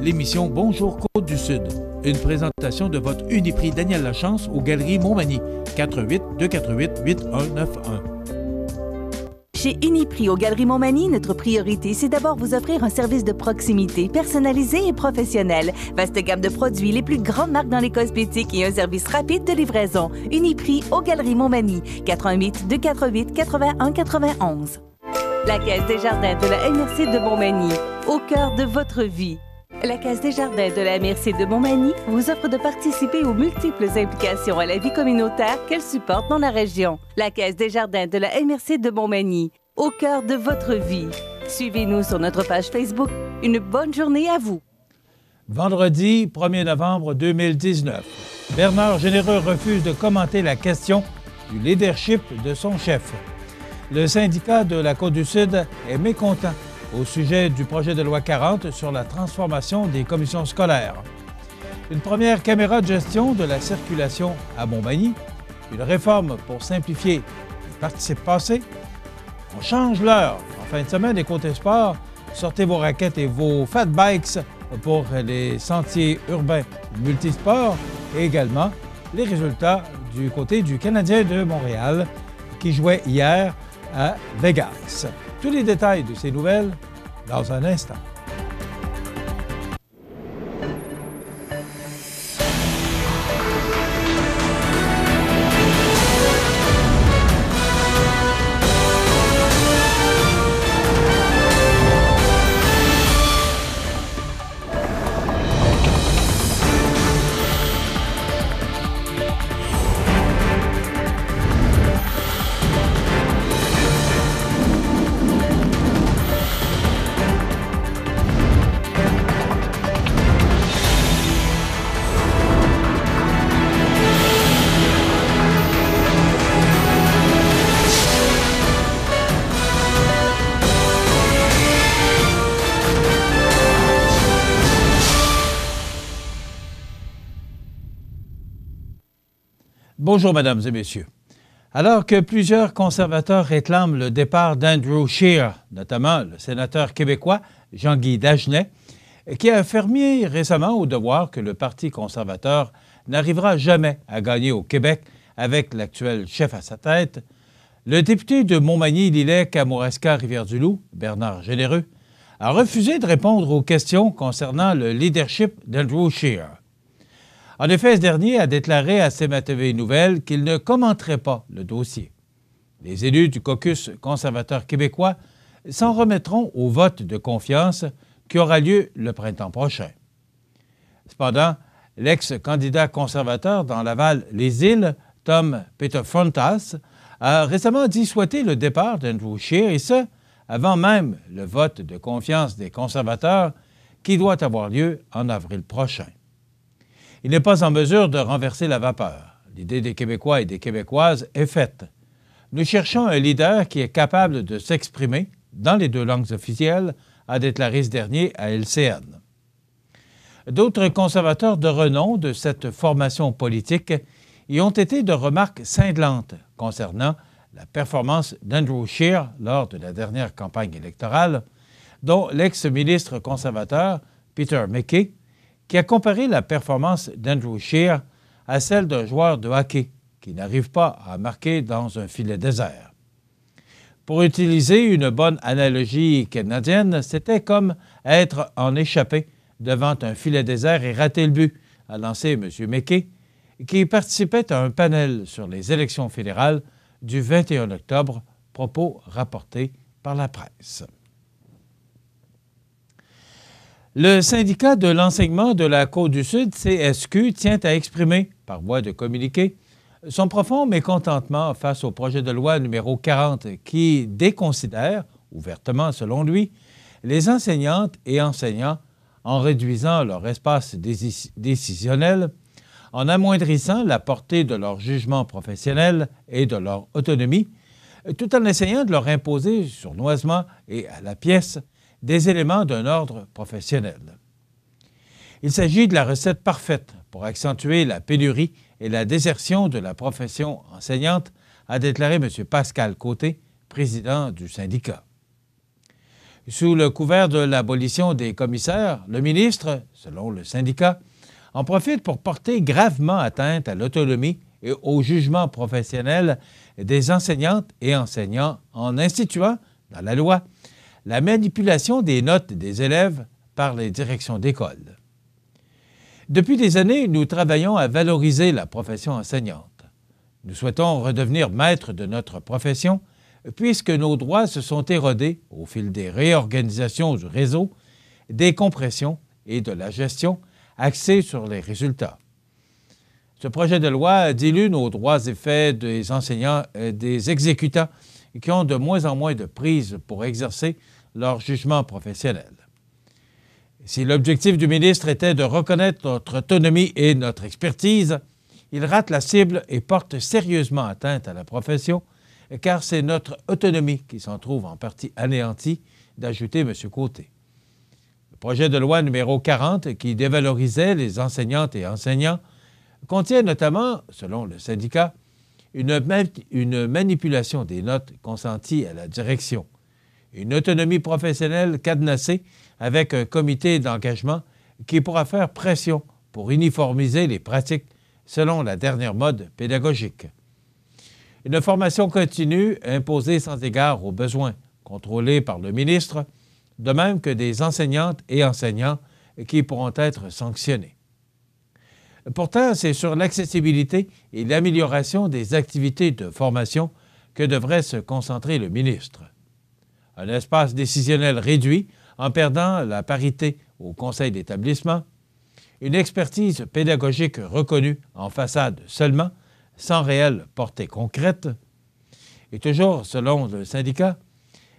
l'émission Bonjour Côte du Sud, une présentation de votre Uniprix Daniel Lachance aux Galeries Montmagny, 88 248 8191. Chez Uniprix au Galeries Montmagny, notre priorité, c'est d'abord vous offrir un service de proximité, personnalisé et professionnel. Vaste gamme de produits, les plus grandes marques dans les cosmétiques et un service rapide de livraison. Uniprix aux Galeries Montmagny, 88 248 81 91. La Caisse des Jardins de la MRC de Montmagny, au cœur de votre vie. La Caisse des Jardins de la MRC de Montmagny vous offre de participer aux multiples implications à la vie communautaire qu'elle supporte dans la région. La Caisse des Jardins de la MRC de Montmagny, au cœur de votre vie. Suivez-nous sur notre page Facebook. Une bonne journée à vous. Vendredi 1er novembre 2019, Bernard Généreux refuse de commenter la question du leadership de son chef. Le syndicat de la Côte du Sud est mécontent au sujet du projet de loi 40 sur la transformation des commissions scolaires. Une première caméra de gestion de la circulation à Montmagny, une réforme pour simplifier les participes passés. On change l'heure en fin de semaine des côtés sport. Sortez vos raquettes et vos fat bikes pour les sentiers urbains multisports et également les résultats du côté du Canadien de Montréal qui jouait hier à Vegas. Tous les détails de ces nouvelles Lausanne está. Bonjour, mesdames et messieurs. Alors que plusieurs conservateurs réclament le départ d'Andrew Scheer, notamment le sénateur québécois Jean-Guy Dagenet, qui a affirmé récemment au devoir que le Parti conservateur n'arrivera jamais à gagner au Québec avec l'actuel chef à sa tête, le député de Montmagny-Lillet, Kamouraska-Rivière-du-Loup, Bernard Généreux, a refusé de répondre aux questions concernant le leadership d'Andrew Scheer. En effet, ce dernier a déclaré à CMATV Nouvelle qu'il ne commenterait pas le dossier. Les élus du caucus conservateur québécois s'en remettront au vote de confiance qui aura lieu le printemps prochain. Cependant, l'ex-candidat conservateur dans Laval-les-Îles, Tom Peterfontas, a récemment dit souhaiter le départ d'Andrew Scheer, et ce, avant même le vote de confiance des conservateurs qui doit avoir lieu en avril prochain il n'est pas en mesure de renverser la vapeur. L'idée des Québécois et des Québécoises est faite. Nous cherchons un leader qui est capable de s'exprimer dans les deux langues officielles, a déclaré ce dernier à LCN. D'autres conservateurs de renom de cette formation politique y ont été de remarques cinglantes concernant la performance d'Andrew Scheer lors de la dernière campagne électorale, dont l'ex-ministre conservateur Peter McKay qui a comparé la performance d'Andrew Shear à celle d'un joueur de hockey qui n'arrive pas à marquer dans un filet désert. Pour utiliser une bonne analogie canadienne, c'était comme être en échappé devant un filet désert et rater le but, a lancé M. McKay, qui participait à un panel sur les élections fédérales du 21 octobre, propos rapportés par la presse. Le syndicat de l'enseignement de la Côte-du-Sud, CSQ, tient à exprimer, par voie de communiqué, son profond mécontentement face au projet de loi numéro 40 qui déconsidère, ouvertement selon lui, les enseignantes et enseignants en réduisant leur espace décisionnel, en amoindrissant la portée de leur jugement professionnel et de leur autonomie, tout en essayant de leur imposer sournoisement et à la pièce des éléments d'un ordre professionnel. Il s'agit de la recette parfaite pour accentuer la pénurie et la désertion de la profession enseignante, a déclaré M. Pascal Côté, président du syndicat. Sous le couvert de l'abolition des commissaires, le ministre, selon le syndicat, en profite pour porter gravement atteinte à l'autonomie et au jugement professionnel des enseignantes et enseignants en instituant, dans la loi, la manipulation des notes des élèves par les directions d'école. Depuis des années, nous travaillons à valoriser la profession enseignante. Nous souhaitons redevenir maîtres de notre profession puisque nos droits se sont érodés au fil des réorganisations du réseau, des compressions et de la gestion axée sur les résultats. Ce projet de loi dilue nos droits et faits des enseignants et euh, des exécutants qui ont de moins en moins de prise pour exercer leur jugement professionnel. Si l'objectif du ministre était de reconnaître notre autonomie et notre expertise, il rate la cible et porte sérieusement atteinte à la profession, car c'est notre autonomie qui s'en trouve en partie anéantie, d'ajouter M. Côté. Le projet de loi numéro 40, qui dévalorisait les enseignantes et enseignants, contient notamment, selon le syndicat, une, une manipulation des notes consenties à la direction une autonomie professionnelle cadenassée avec un comité d'engagement qui pourra faire pression pour uniformiser les pratiques selon la dernière mode pédagogique. Une formation continue imposée sans égard aux besoins, contrôlée par le ministre, de même que des enseignantes et enseignants qui pourront être sanctionnés. Pourtant, c'est sur l'accessibilité et l'amélioration des activités de formation que devrait se concentrer le ministre un espace décisionnel réduit en perdant la parité au conseil d'établissement, une expertise pédagogique reconnue en façade seulement, sans réelle portée concrète, et toujours selon le syndicat,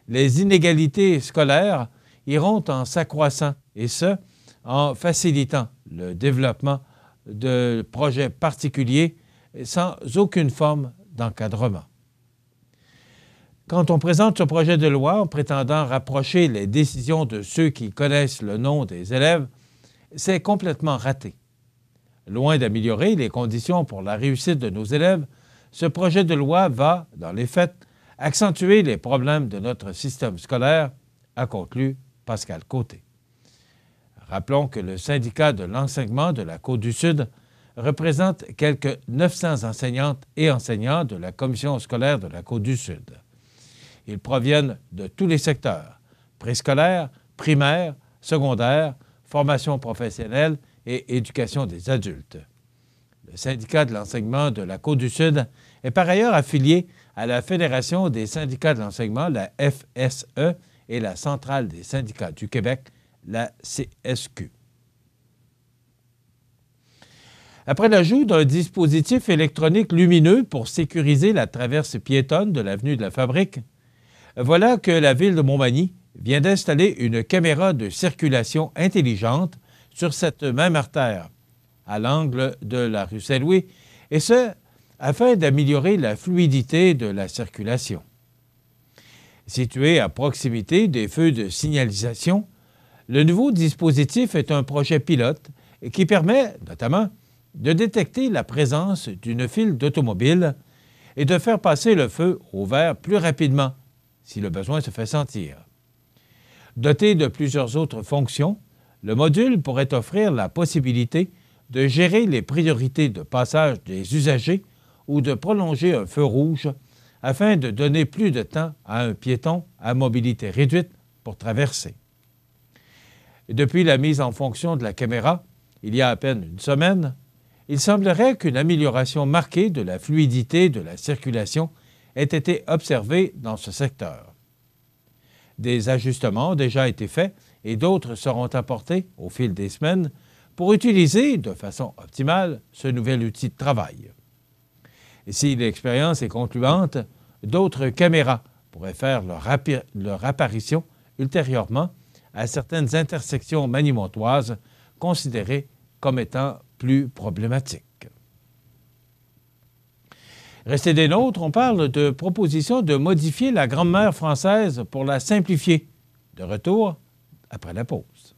les inégalités scolaires iront en s'accroissant, et ce, en facilitant le développement de projets particuliers sans aucune forme d'encadrement. Quand on présente ce projet de loi en prétendant rapprocher les décisions de ceux qui connaissent le nom des élèves, c'est complètement raté. Loin d'améliorer les conditions pour la réussite de nos élèves, ce projet de loi va, dans les faits, accentuer les problèmes de notre système scolaire, a conclu Pascal Côté. Rappelons que le syndicat de l'enseignement de la Côte du Sud représente quelques 900 enseignantes et enseignants de la Commission scolaire de la Côte du Sud. Ils proviennent de tous les secteurs, préscolaire, primaire, secondaire, formation professionnelle et éducation des adultes. Le syndicat de l'enseignement de la Côte-du-Sud est par ailleurs affilié à la Fédération des syndicats de l'enseignement, la FSE, et la Centrale des syndicats du Québec, la CSQ. Après l'ajout d'un dispositif électronique lumineux pour sécuriser la traverse piétonne de l'avenue de la Fabrique, voilà que la ville de Montmagny vient d'installer une caméra de circulation intelligente sur cette même artère, à l'angle de la rue Saint-Louis, et ce, afin d'améliorer la fluidité de la circulation. Situé à proximité des feux de signalisation, le nouveau dispositif est un projet pilote qui permet, notamment, de détecter la présence d'une file d'automobiles et de faire passer le feu au vert plus rapidement si le besoin se fait sentir. Doté de plusieurs autres fonctions, le module pourrait offrir la possibilité de gérer les priorités de passage des usagers ou de prolonger un feu rouge afin de donner plus de temps à un piéton à mobilité réduite pour traverser. Depuis la mise en fonction de la caméra, il y a à peine une semaine, il semblerait qu'une amélioration marquée de la fluidité de la circulation aient été observés dans ce secteur. Des ajustements ont déjà été faits et d'autres seront apportés au fil des semaines pour utiliser de façon optimale ce nouvel outil de travail. si l'expérience est concluante, d'autres caméras pourraient faire leur, apparition ultérieurement à certaines intersections manimontoises considérées comme étant plus problématiques. Restez des nôtres, on parle de propositions de modifier la grammaire française pour la simplifier. De retour après la pause.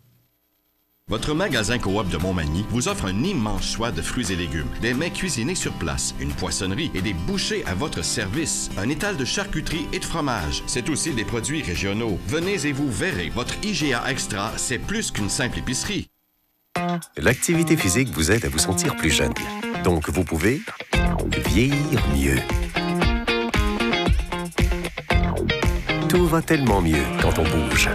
Votre magasin Coop de Montmagny vous offre un immense choix de fruits et légumes, des mets cuisinés sur place, une poissonnerie et des bouchées à votre service, un étal de charcuterie et de fromage. C'est aussi des produits régionaux. Venez et vous verrez, votre IGA Extra, c'est plus qu'une simple épicerie. L'activité physique vous aide à vous sentir plus jeune. Donc vous pouvez Vieillir mieux. Tout va tellement mieux quand on bouge.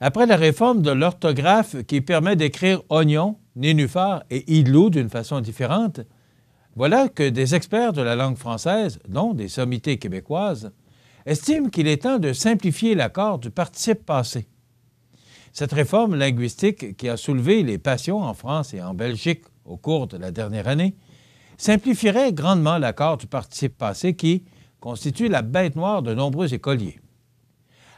Après la réforme de l'orthographe qui permet d'écrire oignon, nénuphar et idlou » d'une façon différente, voilà que des experts de la langue française, dont des sommités québécoises, estiment qu'il est temps de simplifier l'accord du participe passé. Cette réforme linguistique qui a soulevé les passions en France et en Belgique au cours de la dernière année simplifierait grandement l'accord du participe passé qui constitue la bête noire de nombreux écoliers.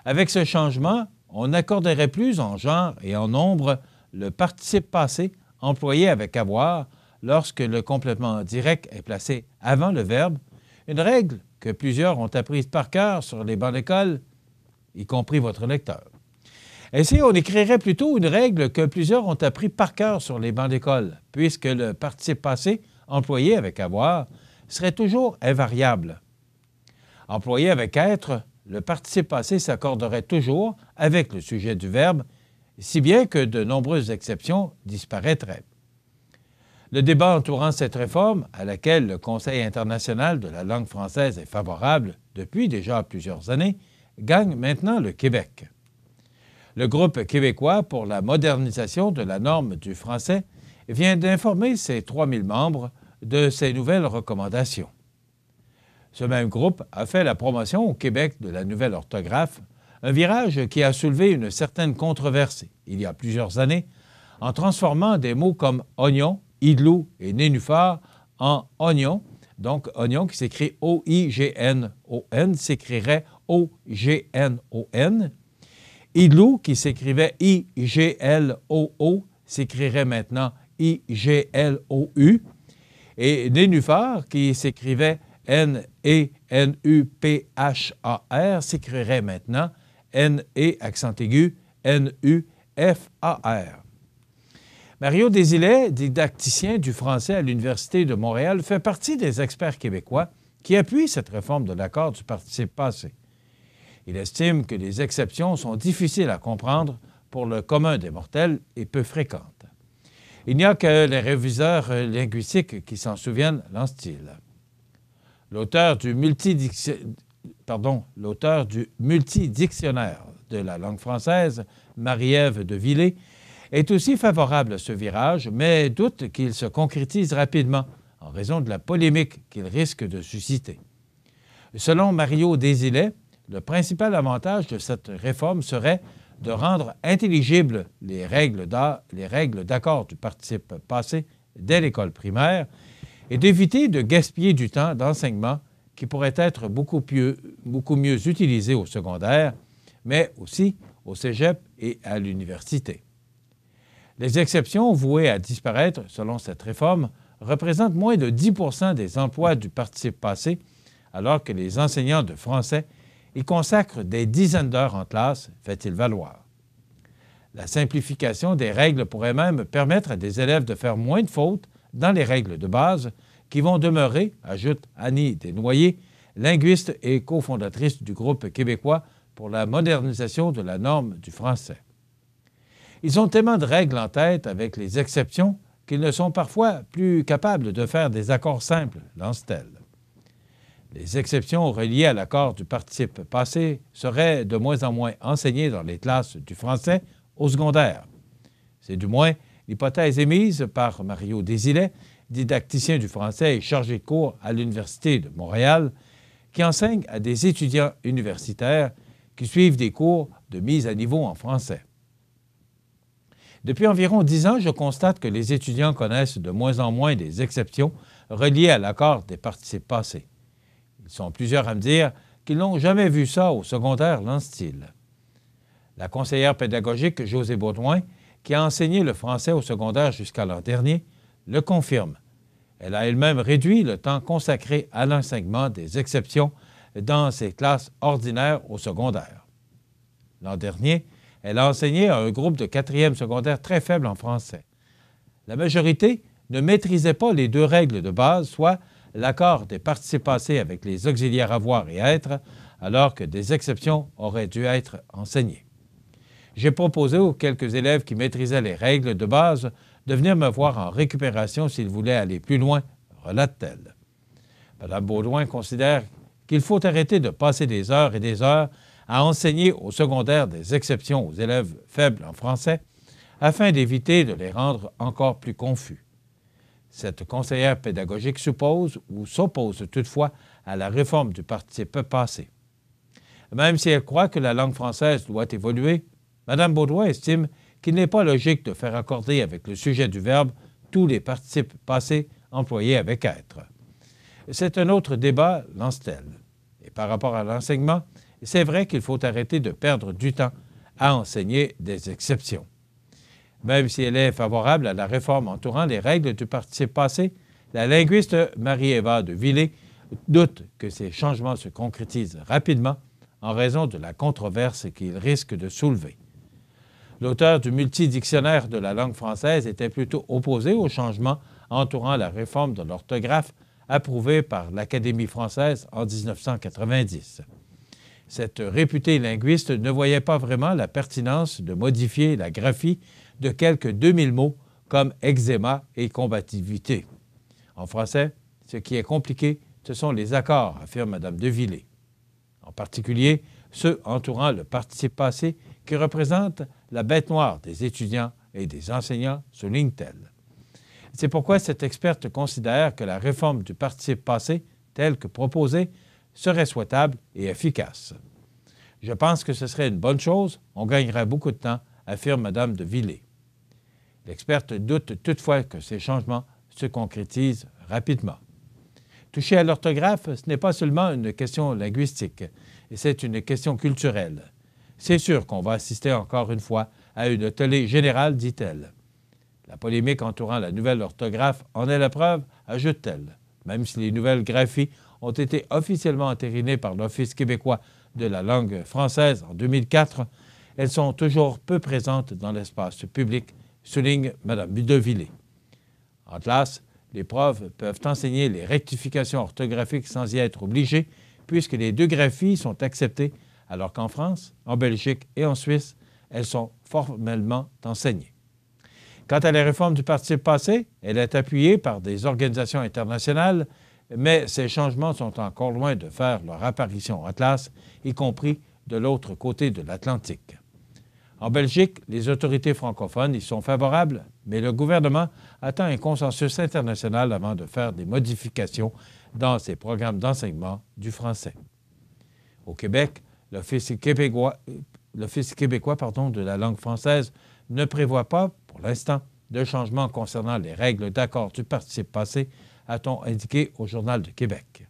Avec ce changement, on n'accorderait plus en genre et en nombre le participe passé employé avec avoir lorsque le complément direct est placé avant le verbe, une règle que plusieurs ont apprise par cœur sur les bancs d'école, y compris votre lecteur. Ainsi, eh, si on écrirait plutôt une règle que plusieurs ont appris par cœur sur les bancs d'école, puisque le participe passé, employé avec avoir, serait toujours invariable. Employé avec être, le participe passé s'accorderait toujours avec le sujet du verbe, si bien que de nombreuses exceptions disparaîtraient. Le débat entourant cette réforme, à laquelle le Conseil international de la langue française est favorable depuis déjà plusieurs années, gagne maintenant le Québec. Le groupe québécois pour la modernisation de la norme du français vient d'informer ses 3000 membres de ses nouvelles recommandations. Ce même groupe a fait la promotion au Québec de la nouvelle orthographe, un virage qui a soulevé une certaine controverse il y a plusieurs années en transformant des mots comme oignon, idlou » et nénuphar en oignon. Donc, oignon qui s'écrit O-I-G-N-O-N s'écrirait O-G-N-O-N. -O n sécrirait o g n o n Ilou, qui s'écrivait I-G-L-O-O, s'écrirait maintenant I-G-L-O-U. Et Nénuphar, qui s'écrivait N-E-N-U-P-H-A-R, s'écrirait maintenant N-E, accent aigu, N-U-F-A-R. Mario Desilets, didacticien du français à l'Université de Montréal, fait partie des experts québécois qui appuient cette réforme de l'accord du participe passé. Il estime que les exceptions sont difficiles à comprendre pour le commun des mortels et peu fréquentes. Il n'y a que les réviseurs linguistiques qui s'en souviennent, lance-t-il. L'auteur du, multidictionnaire de la langue française, Marie-Ève de Villers, est aussi favorable à ce virage, mais doute qu'il se concrétise rapidement en raison de la polémique qu'il risque de susciter. Selon Mario Désilet, le principal avantage de cette réforme serait de rendre intelligibles les règles d'accord du participe passé dès l'école primaire et d'éviter de gaspiller du temps d'enseignement qui pourrait être beaucoup, mieux utilisé au secondaire, mais aussi au cégep et à l'université. Les exceptions vouées à disparaître selon cette réforme représentent moins de 10 des emplois du participe passé, alors que les enseignants de français il consacre des dizaines d'heures en classe, fait-il valoir. La simplification des règles pourrait même permettre à des élèves de faire moins de fautes dans les règles de base qui vont demeurer, ajoute Annie Desnoyers, linguiste et cofondatrice du groupe québécois pour la modernisation de la norme du français. Ils ont tellement de règles en tête avec les exceptions qu'ils ne sont parfois plus capables de faire des accords simples, lance-t-elle. Les exceptions reliées à l'accord du participe passé seraient de moins en moins enseignées dans les classes du français au secondaire. C'est du moins l'hypothèse émise par Mario Desilet, didacticien du français et chargé de cours à l'Université de Montréal, qui enseigne à des étudiants universitaires qui suivent des cours de mise à niveau en français. Depuis environ dix ans, je constate que les étudiants connaissent de moins en moins des exceptions reliées à l'accord des participes passés. Ils sont plusieurs à me dire qu'ils n'ont jamais vu ça au secondaire, lance t La conseillère pédagogique José Baudouin, qui a enseigné le français au secondaire jusqu'à l'an dernier, le confirme. Elle a elle-même réduit le temps consacré à l'enseignement des exceptions dans ses classes ordinaires au secondaire. L'an dernier, elle a enseigné à un groupe de quatrième secondaire très faible en français. La majorité ne maîtrisait pas les deux règles de base, soit l'accord des parties passées avec les auxiliaires à voir et être, alors que des exceptions auraient dû être enseignées. J'ai proposé aux quelques élèves qui maîtrisaient les règles de base de venir me voir en récupération s'ils voulaient aller plus loin, relate-t-elle. Mme Baudouin considère qu'il faut arrêter de passer des heures et des heures à enseigner au secondaire des exceptions aux élèves faibles en français afin d'éviter de les rendre encore plus confus. Cette conseillère pédagogique suppose ou s'oppose toutefois à la réforme du participe passé. Même si elle croit que la langue française doit évoluer, Mme Baudouin estime qu'il n'est pas logique de faire accorder avec le sujet du verbe tous les participes passés employés avec être. C'est un autre débat, lance-t-elle. Et par rapport à l'enseignement, c'est vrai qu'il faut arrêter de perdre du temps à enseigner des exceptions. Même si elle est favorable à la réforme entourant les règles du participe passé, la linguiste Marie-Eva de Villers doute que ces changements se concrétisent rapidement en raison de la controverse qu'ils risquent de soulever. L'auteur du multidictionnaire de la langue française était plutôt opposé aux changements entourant la réforme de l'orthographe approuvée par l'Académie française en 1990. Cette réputée linguiste ne voyait pas vraiment la pertinence de modifier la graphie de quelques 2000 mots comme eczéma et combativité. En français, ce qui est compliqué, ce sont les accords, affirme Mme Villé. En particulier, ceux entourant le participe passé qui représente la bête noire des étudiants et des enseignants, souligne-t-elle. C'est pourquoi cette experte considère que la réforme du participe passé, telle que proposée, serait souhaitable et efficace. Je pense que ce serait une bonne chose, on gagnerait beaucoup de temps, affirme Mme de Villé. L'experte doute toutefois que ces changements se concrétisent rapidement. Toucher à l'orthographe, ce n'est pas seulement une question linguistique, et c'est une question culturelle. C'est sûr qu'on va assister encore une fois à une télé générale, dit-elle. La polémique entourant la nouvelle orthographe en est la preuve, ajoute-t-elle. Même si les nouvelles graphies ont été officiellement entérinées par l'Office québécois de la langue française en 2004, elles sont toujours peu présentes dans l'espace public souligne Mme Budevillé. En classe, les profs peuvent enseigner les rectifications orthographiques sans y être obligés, puisque les deux graphies sont acceptées, alors qu'en France, en Belgique et en Suisse, elles sont formellement enseignées. Quant à la réforme du Parti passé, elle est appuyée par des organisations internationales, mais ces changements sont encore loin de faire leur apparition en classe, y compris de l'autre côté de l'Atlantique. En Belgique, les autorités francophones y sont favorables, mais le gouvernement attend un consensus international avant de faire des modifications dans ses programmes d'enseignement du français. Au Québec, l'Office québécois, de la langue française ne prévoit pas, pour l'instant, de changements concernant les règles d'accord du participe passé, a-t-on indiqué au Journal de Québec.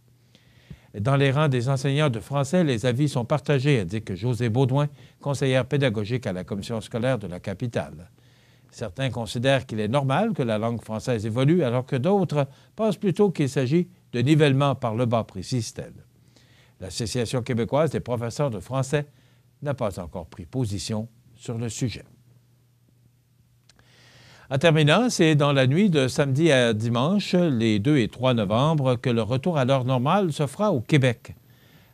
Dans les rangs des enseignants de français, les avis sont partagés, indique José Baudouin, conseillère pédagogique à la commission scolaire de la capitale. Certains considèrent qu'il est normal que la langue française évolue, alors que d'autres pensent plutôt qu'il s'agit de nivellement par le bas, précise-t-elle. L'Association québécoise des professeurs de français n'a pas encore pris position sur le sujet. En terminant, c'est dans la nuit de samedi à dimanche, les 2 et 3 novembre, que le retour à l'heure normale se fera au Québec.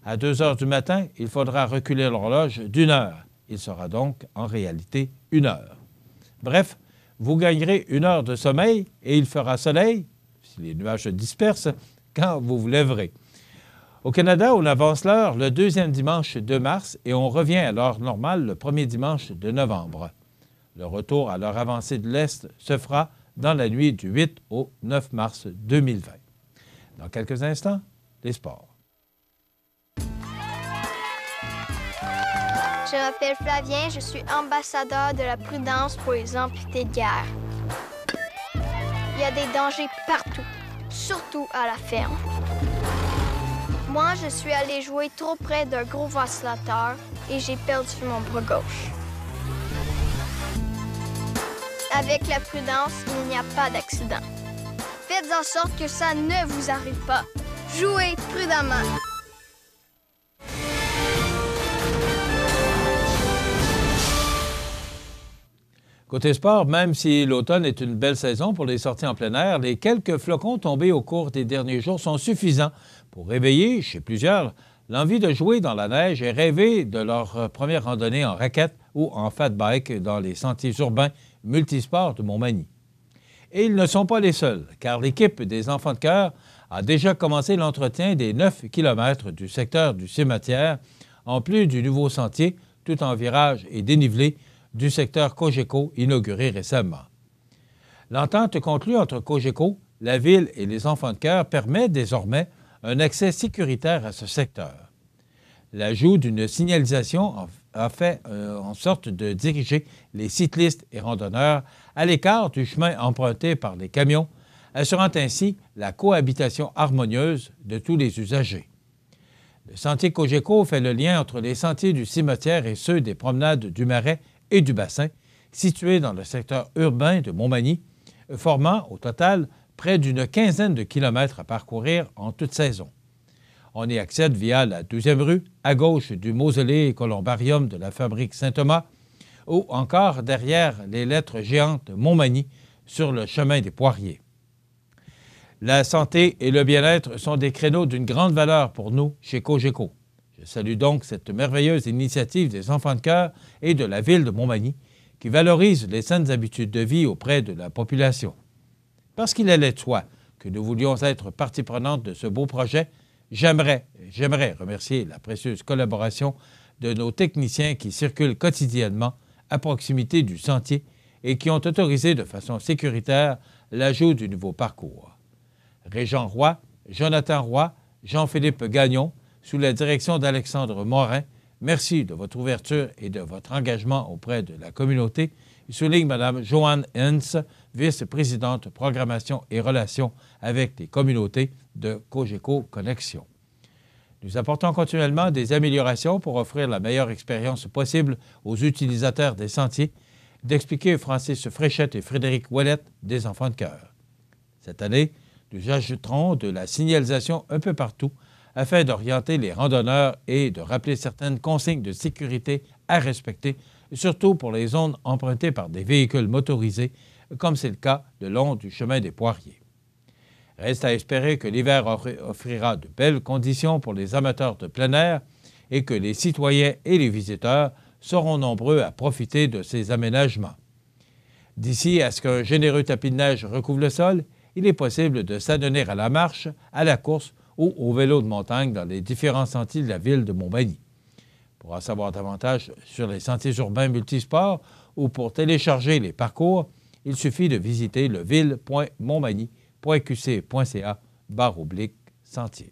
À 2 heures du matin, il faudra reculer l'horloge d'une heure. Il sera donc en réalité une heure. Bref, vous gagnerez une heure de sommeil et il fera soleil, si les nuages se dispersent, quand vous vous lèverez. Au Canada, on avance l'heure le deuxième dimanche de mars et on revient à l'heure normale le premier dimanche de novembre. Le retour à leur avancée de l'Est se fera dans la nuit du 8 au 9 mars 2020. Dans quelques instants, les sports. Je m'appelle Flavien, je suis ambassadeur de la prudence pour les amputés de guerre. Il y a des dangers partout, surtout à la ferme. Moi, je suis allé jouer trop près d'un gros vacillateur et j'ai perdu mon bras gauche. Avec la prudence, il n'y a pas d'accident. Faites en sorte que ça ne vous arrive pas. Jouez prudemment. Côté sport, même si l'automne est une belle saison pour les sorties en plein air, les quelques flocons tombés au cours des derniers jours sont suffisants pour réveiller, chez plusieurs, l'envie de jouer dans la neige et rêver de leur première randonnée en raquette ou en fat bike dans les sentiers urbains multisport de Montmagny. Et ils ne sont pas les seuls, car l'équipe des enfants de cœur a déjà commencé l'entretien des 9 km du secteur du cimetière, en plus du nouveau sentier tout en virage et dénivelé du secteur Cogeco inauguré récemment. L'entente conclue entre Cogeco, la ville et les enfants de cœur permet désormais un accès sécuritaire à ce secteur. L'ajout d'une signalisation en a fait euh, en sorte de diriger les cyclistes et randonneurs à l'écart du chemin emprunté par les camions, assurant ainsi la cohabitation harmonieuse de tous les usagers. Le sentier Cogeco fait le lien entre les sentiers du cimetière et ceux des promenades du Marais et du Bassin, situés dans le secteur urbain de Montmagny, formant au total près d'une quinzaine de kilomètres à parcourir en toute saison. On y accède via la deuxième rue, à gauche du mausolée colombarium de la fabrique Saint-Thomas, ou encore derrière les lettres géantes Montmagny sur le chemin des Poiriers. La santé et le bien-être sont des créneaux d'une grande valeur pour nous chez Cogeco. Je salue donc cette merveilleuse initiative des enfants de cœur et de la ville de Montmagny qui valorise les saines habitudes de vie auprès de la population. Parce qu'il allait de soi que nous voulions être partie prenante de ce beau projet, J'aimerais, remercier la précieuse collaboration de nos techniciens qui circulent quotidiennement à proximité du sentier et qui ont autorisé de façon sécuritaire l'ajout du nouveau parcours. Régent Roy, Jonathan Roy, Jean-Philippe Gagnon, sous la direction d'Alexandre Morin, merci de votre ouverture et de votre engagement auprès de la communauté, souligne Mme Joanne Hens, vice-présidente programmation et relations avec les communautés, de Cogeco Connexion. Nous apportons continuellement des améliorations pour offrir la meilleure expérience possible aux utilisateurs des sentiers, d'expliquer Francis Fréchette et Frédéric Ouellette des Enfants de cœur. Cette année, nous ajouterons de la signalisation un peu partout afin d'orienter les randonneurs et de rappeler certaines consignes de sécurité à respecter, surtout pour les zones empruntées par des véhicules motorisés, comme c'est le cas le long du chemin des Poiriers. Reste à espérer que l'hiver offrira de belles conditions pour les amateurs de plein air et que les citoyens et les visiteurs seront nombreux à profiter de ces aménagements. D'ici à ce qu'un généreux tapis de neige recouvre le sol, il est possible de s'adonner à la marche, à la course ou au vélo de montagne dans les différents sentiers de la ville de Montmagny. Pour en savoir davantage sur les sentiers urbains multisports ou pour télécharger les parcours, il suffit de visiter le ville.montmagny qc.ca barre sentier.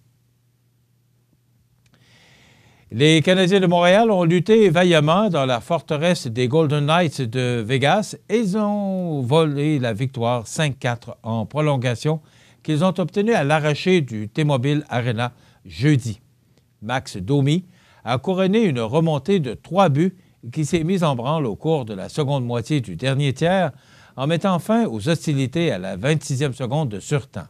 Les Canadiens de Montréal ont lutté vaillamment dans la forteresse des Golden Knights de Vegas et ils ont volé la victoire 5-4 en prolongation qu'ils ont obtenue à l'arraché du T-Mobile Arena jeudi. Max Domi a couronné une remontée de trois buts qui s'est mise en branle au cours de la seconde moitié du dernier tiers en mettant fin aux hostilités à la 26e seconde de surtemps.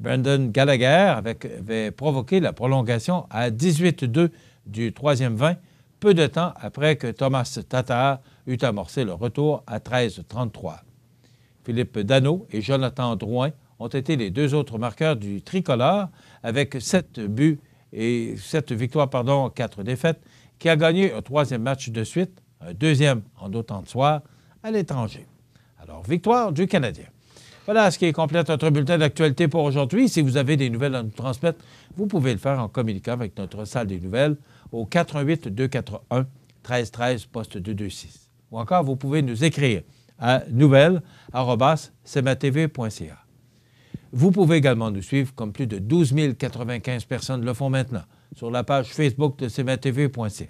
Brandon Gallagher avait provoqué la prolongation à 18-2 du troisième 20, peu de temps après que Thomas Tatar eut amorcé le retour à 13-33. Philippe Dano et Jonathan Drouin ont été les deux autres marqueurs du tricolore avec sept buts et victoires, pardon, quatre défaites, qui a gagné un troisième match de suite, un deuxième en autant de soir, à l'étranger. Alors, victoire du Canadien. Voilà ce qui complète notre bulletin d'actualité pour aujourd'hui. Si vous avez des nouvelles à nous transmettre, vous pouvez le faire en communiquant avec notre salle des nouvelles au 88 241 1313 poste 226. Ou encore, vous pouvez nous écrire à nouvelles.cmatv.ca. Vous pouvez également nous suivre, comme plus de 12 095 personnes le font maintenant, sur la page Facebook de cmatv.ca.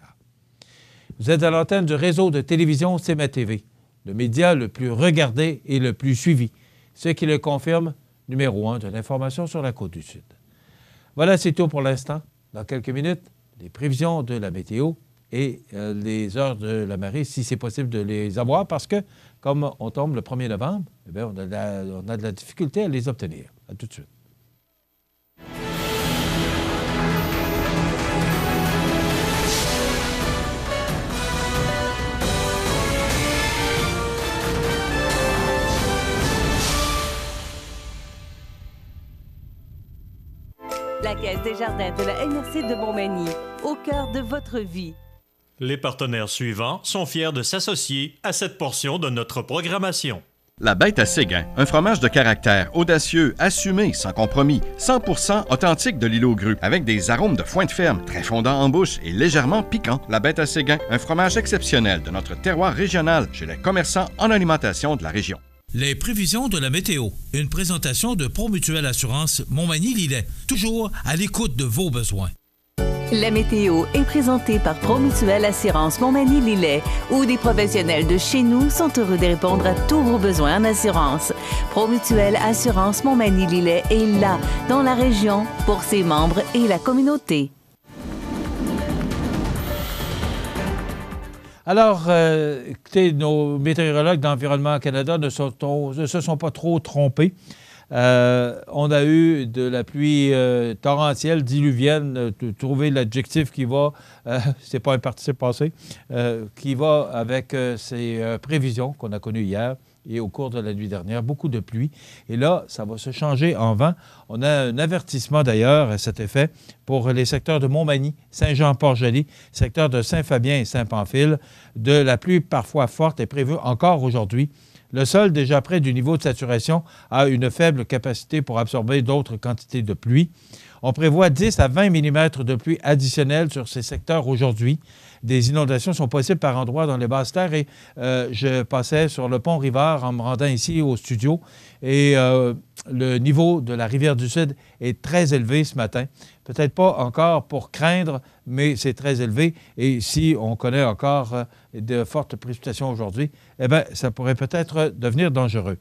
Vous êtes à l'antenne du réseau de télévision CMATV le média le plus regardé et le plus suivi, ce qui le confirme numéro un de l'information sur la côte du Sud. Voilà, c'est tout pour l'instant. Dans quelques minutes, les prévisions de la météo et euh, les heures de la marée, si c'est possible de les avoir, parce que comme on tombe le 1er novembre, eh on, a on a de la difficulté à les obtenir. À tout de suite. les de la MRC de Montmagny, au cœur de votre vie. Les partenaires suivants sont fiers de s'associer à cette portion de notre programmation. La Bête à Séguin, un fromage de caractère audacieux, assumé, sans compromis, 100% authentique de l'îlot Grue, avec des arômes de foin de ferme, très fondant en bouche et légèrement piquant. La Bête à Séguin, un fromage exceptionnel de notre terroir régional chez les commerçants en alimentation de la région. Les prévisions de la météo. Une présentation de Promutuelle Assurance montmagny lillet Toujours à l'écoute de vos besoins. La météo est présentée par Promutuelle Assurance Montmagny-Lillet, où des professionnels de chez nous sont heureux de répondre à tous vos besoins en assurance. Promutuelle Assurance Montmagny-Lillet est là, dans la région, pour ses membres et la communauté. Alors, euh, écoutez, nos météorologues d'Environnement Canada ne, se sont pas trop trompés. Euh, on a eu de la pluie euh, torrentielle, diluvienne, trouver l'adjectif qui va, c'est pas un participe passé, qui va avec ces prévisions qu'on a connues hier et au cours de la nuit dernière, beaucoup de pluie. Et là, ça va se changer en vent. On a un avertissement d'ailleurs à cet effet pour les secteurs de Montmagny, Saint-Jean-Port-Joli, secteur de Saint-Fabien et Saint-Pamphile. De la pluie parfois forte est prévue encore aujourd'hui. Le sol, déjà près du niveau de saturation, a une faible capacité pour absorber d'autres quantités de pluie. On prévoit 10 à 20 mm de pluie additionnelle sur ces secteurs aujourd'hui des inondations sont possibles par endroits dans les basses terres. Et euh, je passais sur le pont Rivard en me rendant ici au studio. Et euh, le niveau de la rivière du Sud est très élevé ce matin. Peut-être pas encore pour craindre, mais c'est très élevé. Et si on connaît encore euh, de fortes précipitations aujourd'hui, eh bien, ça pourrait peut-être devenir dangereux.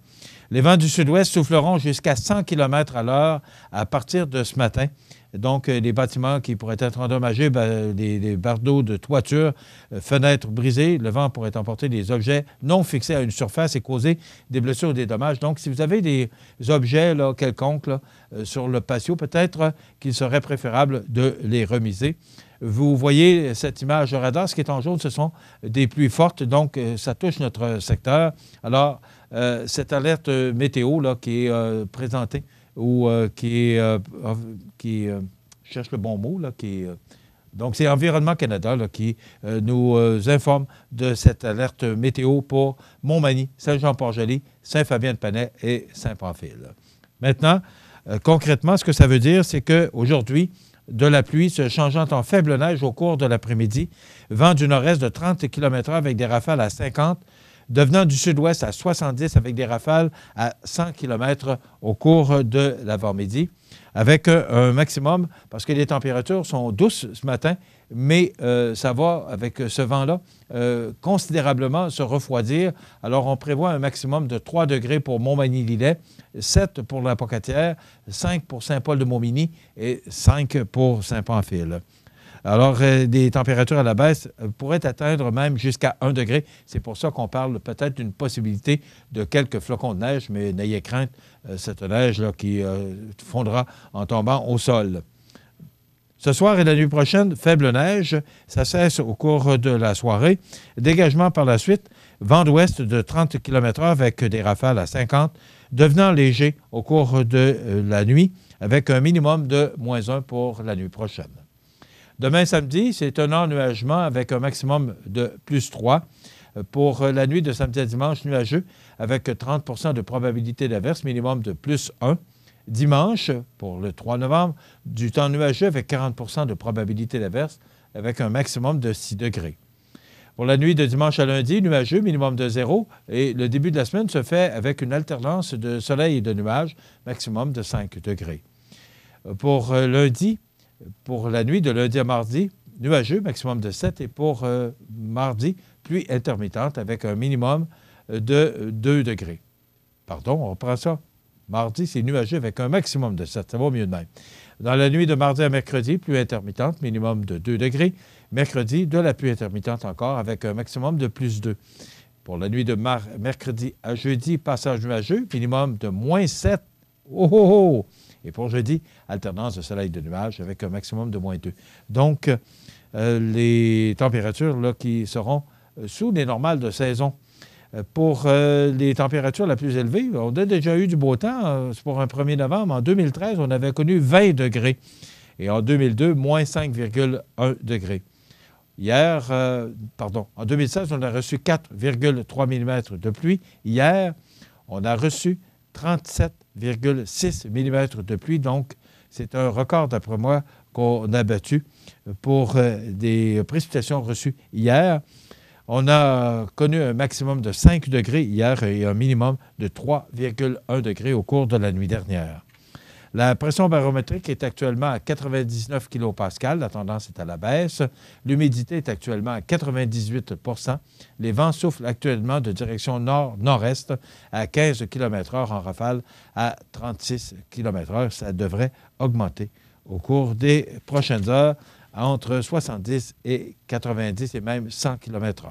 Les vents du sud-ouest souffleront jusqu'à 100 km à l'heure à partir de ce matin. Donc, les euh, bâtiments qui pourraient être endommagés, les, ben, bardeaux de toiture, euh, fenêtres brisées, le vent pourrait emporter des objets non fixés à une surface et causer des blessures ou des dommages. Donc, si vous avez des objets quelconques euh, sur le patio, peut-être qu'il serait préférable de les remiser. Vous voyez cette image radar, ce qui est en jaune, ce sont des pluies fortes, donc euh, ça touche notre secteur. Alors, euh, cette alerte euh, météo qui est présentée ou qui est, ah, cherche le bon mot, donc c'est Environnement Canada qui nous informe de cette alerte météo pour Montmagny, Saint-Jean-Port-Joli, Saint-Fabien-de-Panay et Saint-Pamphile. Maintenant, concrètement, ce que ça veut dire, c'est qu'aujourd'hui, de la pluie se changeant en faible neige au cours de l'après-midi, vent du nord-est de 30 km avec des rafales à 50, devenant du sud-ouest à 70 avec des rafales à 100 km au cours de l'avant-midi, avec euh, un maximum, parce que les températures sont douces ce matin, mais euh, ça va, avec ce vent-là, euh, considérablement se refroidir. Alors, on prévoit un maximum de 3 degrés pour Montmagny-Lillet, 7 pour la Pocatière, 5 pour Saint-Paul-de-Montmini et 5 pour Saint-Pamphile. Alors, euh, des températures à la baisse pourraient atteindre même jusqu'à 1 degré. C'est pour ça qu'on parle peut-être d'une possibilité de quelques flocons de neige, mais n'ayez crainte, cette neige là, qui fondra en tombant au sol. Ce soir et la nuit prochaine, faible neige. Ça cesse au cours de la soirée. Dégagement par la suite. Vent d'ouest de 30 km/h avec des rafales à 50, devenant léger au cours de euh, la nuit, avec un minimum de moins 1 pour la nuit prochaine. Demain samedi, c'est un ennuagement avec un maximum de plus 3. Pour la nuit de samedi à dimanche, nuageux, avec 30 de probabilité d'averse, minimum de plus 1. Dimanche, pour le 3 novembre, du temps nuageux avec 40 de probabilité d'averse avec un maximum de 6 degrés. Pour la nuit de dimanche à lundi, nuageux, minimum de 0, Et le début de la semaine se fait avec une alternance de soleil et de nuages, maximum de 5 degrés. Pour euh, lundi, pour la nuit de lundi à mardi, nuageux, maximum de 7. Et pour euh, mardi, pluie intermittente avec un minimum euh, de 2 degrés. Pardon, on reprend ça. Mardi, c'est nuageux avec un maximum de 7. Ça vaut mieux de même. Dans la nuit de mardi à mercredi, pluie intermittente, minimum de 2 degrés. Mercredi, de la pluie intermittente encore avec un maximum de plus 2. Pour la nuit de mercredi à jeudi, passage nuageux, minimum de moins 7. Oh, Et pour jeudi, alternance de soleil et de nuages avec un maximum de moins 2. Donc, euh, les températures là, qui seront euh, sous les normales de saison pour euh, les températures la plus élevées. On a déjà eu du beau temps. Euh, c'est pour un 1er novembre. En 2013, on avait connu 20 degrés. Et en 2002, moins 5,1 degrés. Hier, euh, pardon, en 2016, on a reçu 4,3 mm de pluie. Hier, on a reçu 37,6 mm de pluie. Donc, c'est un record, d'après moi, qu'on a battu pour des précipitations reçues hier. On a connu un maximum de 5 degrés hier et un minimum de 3,1 degrés au cours de la nuit dernière. La pression barométrique est actuellement à 99 kPa. La tendance est à la baisse. L'humidité est actuellement à 98 Les vents soufflent actuellement de direction nord-nord-est à 15 km/h en rafale à 36 km/h. Ça devrait augmenter au cours des prochaines heures entre 70 et 90 et même 100 km/h.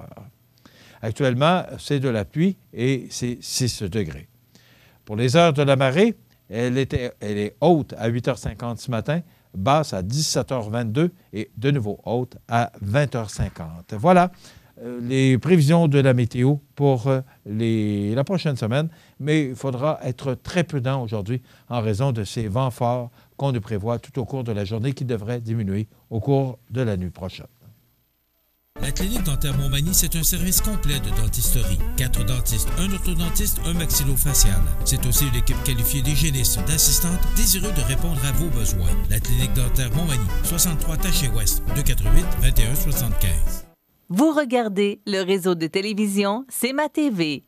Actuellement, c'est de la pluie et c'est 6 degrés. Pour les heures de la marée, elle, est haute à 8h50 ce matin, basse à 17h22 et de nouveau haute à 20h50. Voilà euh, les prévisions de la météo pour euh, la prochaine semaine, mais il faudra être très prudent aujourd'hui en raison de ces vents forts qu'on nous prévoit tout au cours de la journée qui devrait diminuer au cours de la nuit prochaine. La clinique dentaire Montmagny, c'est un service complet de dentisterie. Quatre dentistes, un orthodontiste, un maxillofacial. C'est aussi une équipe qualifiée d'hygiénistes, d'assistante, désireux de répondre à vos besoins. La clinique dentaire Montmagny, 63 Taché Ouest, 248 21 75. Vous regardez le réseau de télévision C'est ma TV.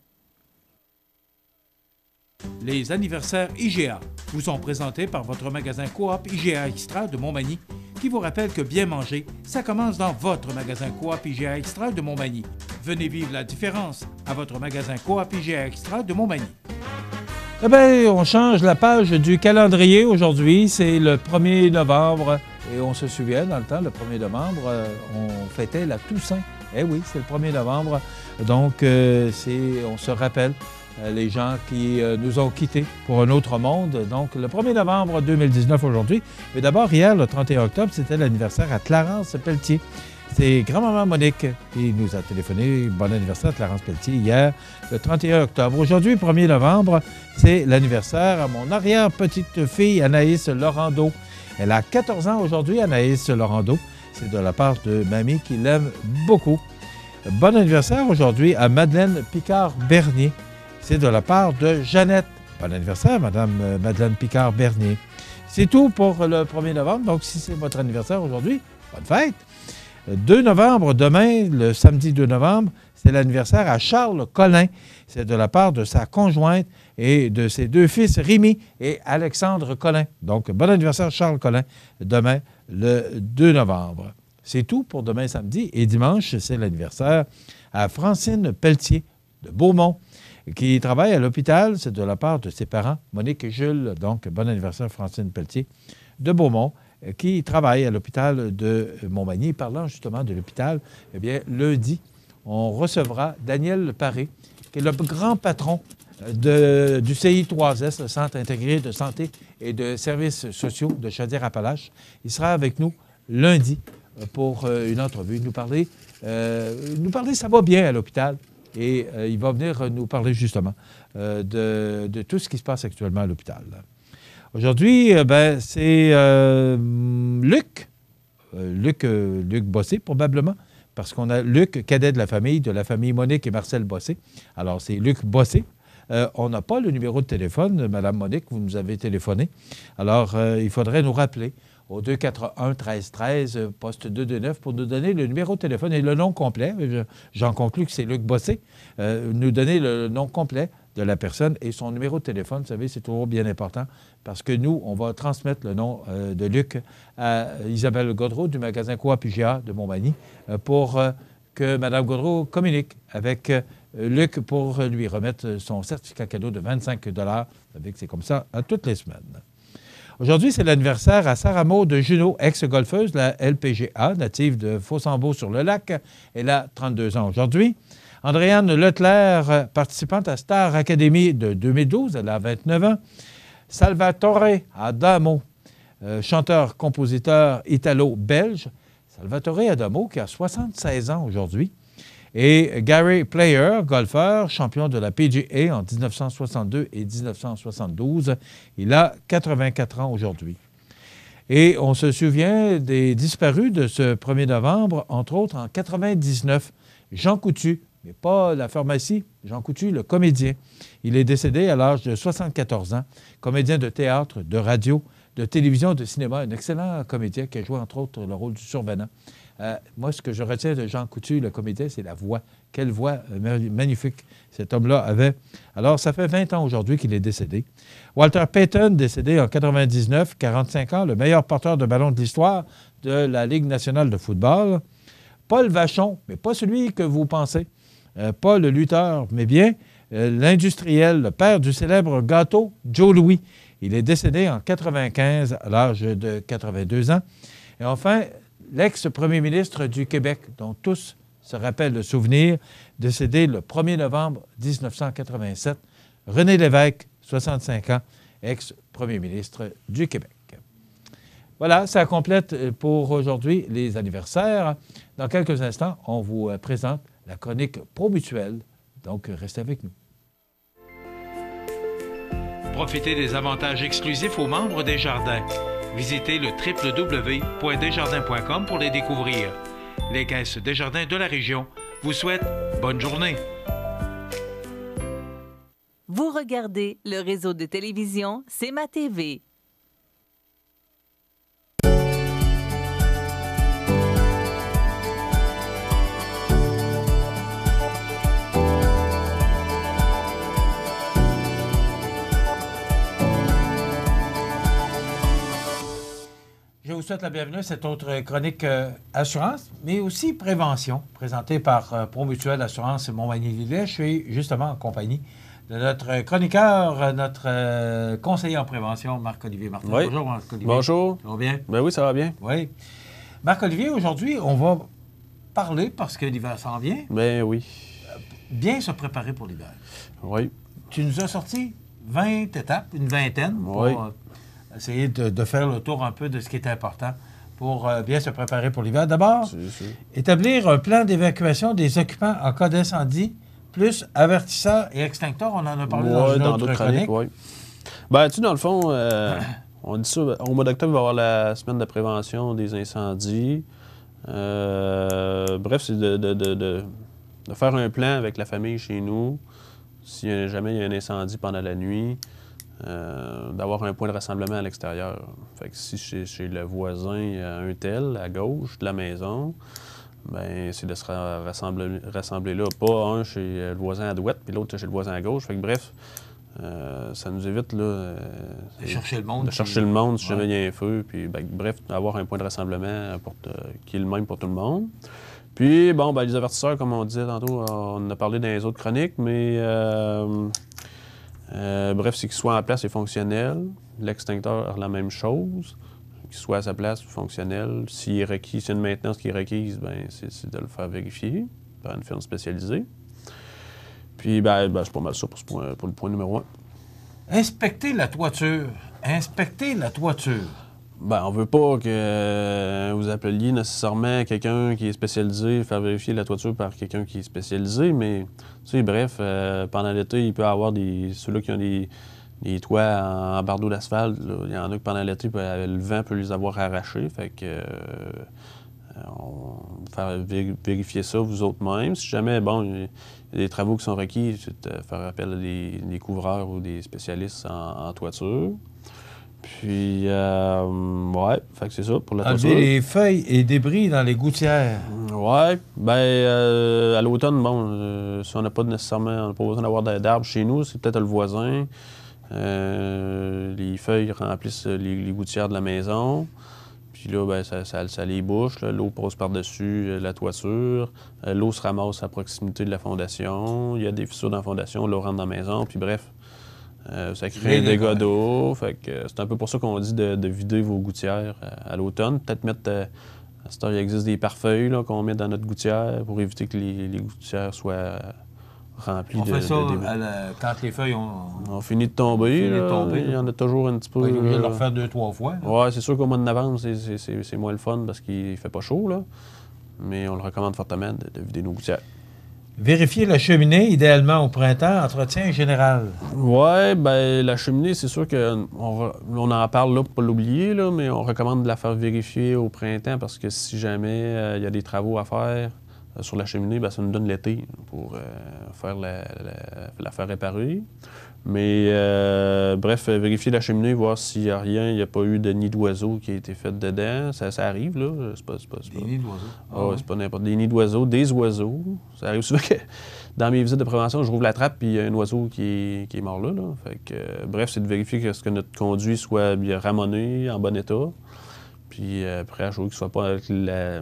Les anniversaires IGA vous sont présentés par votre magasin Coop IGA Extra de Montmagny qui vous rappelle que bien manger, ça commence dans votre magasin Coop IGA Extra de Montmagny. Venez vivre la différence à votre magasin Coop IGA Extra de Montmagny. Eh bien, on change la page du calendrier aujourd'hui. C'est le 1er novembre. Et on se souvient, dans le temps, le 1er novembre, euh, on fêtait la Toussaint. Eh oui, c'est le 1er novembre. Donc, euh, c'est, on se rappelle euh, les gens qui euh, nous ont quittés pour un autre monde. Donc, le 1er novembre 2019 aujourd'hui. Mais d'abord, hier, le 31 octobre, c'était l'anniversaire à Clarence Pelletier. C'est grand-maman Monique qui nous a téléphoné. Bon anniversaire à Clarence Pelletier hier, le 31 octobre. Aujourd'hui, 1er novembre, c'est l'anniversaire à mon arrière-petite-fille Anaïs Laurando. Elle a 14 ans aujourd'hui, Anaïs Laurando. C'est de la part de mamie qui l'aime beaucoup. Bon anniversaire aujourd'hui à Madeleine Picard-Bernier. C'est de la part de Jeannette. Bon anniversaire, Madame euh, Madeleine Picard-Bernier. C'est tout pour le 1er novembre. Donc, si c'est votre anniversaire aujourd'hui, bonne fête. 2 euh, novembre, demain, le samedi 2 novembre, c'est l'anniversaire à Charles Collin. C'est de la part de sa conjointe et de ses deux fils, Rémi et Alexandre Collin. Donc, bon anniversaire Charles Collin, demain, le 2 novembre. C'est tout pour demain samedi et dimanche, c'est l'anniversaire à Francine Pelletier de Beaumont qui travaille à l'hôpital. C'est de la part de ses parents, Monique et Jules. Donc, bon anniversaire, Francine Pelletier de Beaumont euh, qui travaille à l'hôpital de Montmagny. Parlant justement de l'hôpital, eh bien, lundi, on recevra Daniel Paré, qui est le grand patron euh, du CI3S, le Centre intégré de santé et de services sociaux de Chaudière-Appalaches. Il sera avec nous lundi euh, pour une entrevue, nous parler, nous parler ça va bien à l'hôpital, et euh, il va venir nous parler justement euh, de, tout ce qui se passe actuellement à l'hôpital. Aujourd'hui, euh, ben, c'est Luc, Luc, Luc Bossé probablement, parce qu'on a Luc, cadet de la famille, de la famille Monique et Marcel Bossé. Alors, c'est Luc Bossé. on n'a pas le numéro de téléphone, Madame Monique, vous nous avez téléphoné. Alors, il faudrait nous rappeler au 241-1313, poste 229, pour nous donner le numéro de téléphone et le nom complet. J'en conclus que c'est Luc Bossé. Euh, nous donner le nom complet de la personne et son numéro de téléphone. Vous savez, c'est toujours bien important parce que nous, on va transmettre le nom euh, de Luc à Isabelle Godreau du magasin Coop IGA de Montmagny euh, pour que Mme Godreau communique avec Luc pour lui remettre son certificat cadeau de 25 Vous savez que c'est comme ça à toutes les semaines. Aujourd'hui, c'est l'anniversaire à Sarah de Junot, ex-golfeuse, de la LPGA, native de Fossambeau-sur-le-Lac. Elle a 32 ans aujourd'hui. Andréane Leclerc, participante à Star Academy de 2012, elle a 29 ans. Salvatore Adamo, euh, chanteur-compositeur italo-belge. Salvatore Adamo, qui a 76 ans aujourd'hui et Gary Player, golfeur, champion de la PGA en 1962 et 1972. Il a 84 ans aujourd'hui. Et on se souvient des disparus de ce 1er novembre, entre autres en 1999, Jean Coutu, mais pas la pharmacie, Jean Coutu, le comédien. Il est décédé à l'âge de 74 ans, comédien de théâtre, de radio, de télévision, de cinéma, un excellent comédien qui a joué entre autres le rôle du survenant euh, moi, ce que je retiens de Jean Coutu, le comité, c'est la voix. Quelle voix euh, magnifique cet homme-là avait. Alors, ça fait 20 ans aujourd'hui qu'il est décédé. Walter Payton, décédé en 99, 45 ans, le meilleur porteur de ballon de l'histoire de la Ligue nationale de football. Paul Vachon, mais pas celui que vous pensez. Paul euh, pas le lutteur, mais bien l'industriel, le père du célèbre gâteau, Joe Louis. Il est décédé en 95 à l'âge de 82 ans. Et enfin, l'ex-premier ministre du Québec, dont tous se rappellent le souvenir, décédé le 1er novembre 1987, René Lévesque, 65 ans, ex-premier ministre du Québec. Voilà, ça complète euh, pour aujourd'hui les anniversaires. Dans quelques instants, on vous euh, présente la chronique promutuelle, donc restez avec nous. Profitez des avantages exclusifs aux membres des jardins. Visitez le www.desjardins.com pour les découvrir. Les caisses Desjardins de la région vous souhaitent bonne journée. Vous regardez le réseau de télévision C'est ma TV. Je vous souhaite la bienvenue à cette autre chronique euh, assurance, mais aussi prévention, présentée par euh, Promutuel Assurance Montmagny-Lillet. Je suis justement en compagnie de notre chroniqueur, euh, notre conseiller en prévention, Marc-Olivier Martin. Bonjour, Marc-Olivier. Bonjour. Ça va bien? Ben oui, ça va bien. Oui. Marc-Olivier, aujourd'hui, on va parler, parce que l'hiver s'en vient. Ben oui. Bien se préparer pour l'hiver. Oui. Tu nous as sorti 20 étapes, une vingtaine. oui essayer de, faire le tour un peu de ce qui est important pour euh, bien se préparer pour l'hiver. D'abord, établir un plan d'évacuation des occupants en cas d'incendie, plus avertisseurs et extincteur On en a parlé dans, d'autres dans chronique. Ben, tu dans le fond, euh, on dit ça, au mois d'octobre, il va y avoir la semaine de prévention des incendies. Euh, bref, c'est de, de, faire un plan avec la famille chez nous. Si jamais il y a un incendie pendant la nuit, euh, d'avoir un point de rassemblement à l'extérieur. Fait que si chez, le voisin, un tel à gauche de la maison, ben c'est de se rassembler, là, pas un chez le voisin à droite, puis l'autre chez le voisin à gauche. Fait que bref, euh, ça nous évite là, euh, de chercher le monde. De chercher le monde si jamais il y a un feu. Puis, ben, bref, avoir un point de rassemblement qui est le même pour tout le monde. Puis, bon, ben, les avertisseurs, comme on disait tantôt, on a parlé dans les autres chroniques, mais euh, euh, bref, c'est qu'il soit en place et fonctionnel. L'extincteur, la même chose. Qu'il soit à sa place, fonctionnel. S'il requis, une maintenance qui est requise, ben, c'est de le faire vérifier par une firme spécialisée. Puis, ben, ben c'est pas mal ça pour, pour le point numéro un. Inspecter la toiture. Inspecter la toiture. Ben, on veut pas que vous appeliez nécessairement quelqu'un qui est spécialisé, faire vérifier la toiture par quelqu'un qui est spécialisé, mais tu sais, bref, euh, pendant l'été, il peut y avoir des. ceux-là qui ont des, toits en, bardeaux d'asphalte, il y en a que pendant l'été, ben, le vent peut les avoir arrachés. Fait que. Euh, on faire vérifier ça vous autres même. Si jamais, bon, il y a des travaux qui sont requis, faire appel à des, couvreurs ou des spécialistes en toiture. Puis, euh, ouais, fait que c'est ça pour la Enlever les feuilles et débris dans les gouttières. Ouais, ben, euh, à l'automne, bon, euh, si on n'a pas nécessairement, on n'a pas besoin d'avoir d'arbres chez nous, c'est peut-être le voisin. Euh, les feuilles remplissent les, gouttières de la maison. Puis là, ben, ça, les bouche. L'eau passe par-dessus la toiture. l'eau se ramasse à proximité de la fondation. Il y a des fissures dans la fondation. L'eau rentre dans la maison. Puis bref, euh, ça crée des dégâts euh, c'est un peu pour ça qu'on dit de, vider vos gouttières euh, à l'automne. Peut-être mettre. il existe des pare-feuilles qu'on met dans notre gouttière pour éviter que les, gouttières soient remplies de. On fait ça quand les feuilles ont. On finit de tomber. il y en a toujours un petit peu. Il le deux, trois fois. Oui, c'est sûr qu'au mois de novembre, c'est moins le fun parce qu'il fait pas chaud. Là. Mais on le recommande fortement de, vider nos gouttières. Vérifier la cheminée, idéalement au printemps, entretien général. Oui, ben la cheminée, c'est sûr qu'on on en parle là pour pas l'oublier, là, mais on recommande de la faire vérifier au printemps parce que si jamais euh, il y a des travaux à faire euh, sur la cheminée, ben, ça nous donne l'été pour euh, faire la, faire réparer. Mais euh, bref, euh, vérifier la cheminée, voir s'il n'y a rien, il n'y a pas eu de nid d'oiseau qui a été fait dedans. Ça, ça arrive, là. Euh, c'est pas, Des nids d'oiseaux. Ah, ah, c'est pas n'importe. Des nids d'oiseaux, des oiseaux. Ça arrive souvent que dans mes visites de prévention, je rouvre la trappe puis il y a un oiseau qui est, qui mort là. bref, c'est de vérifier que, ce que notre conduit soit bien ramonné, en bon état. Puis après, je veux qu'il ne soit pas avec la,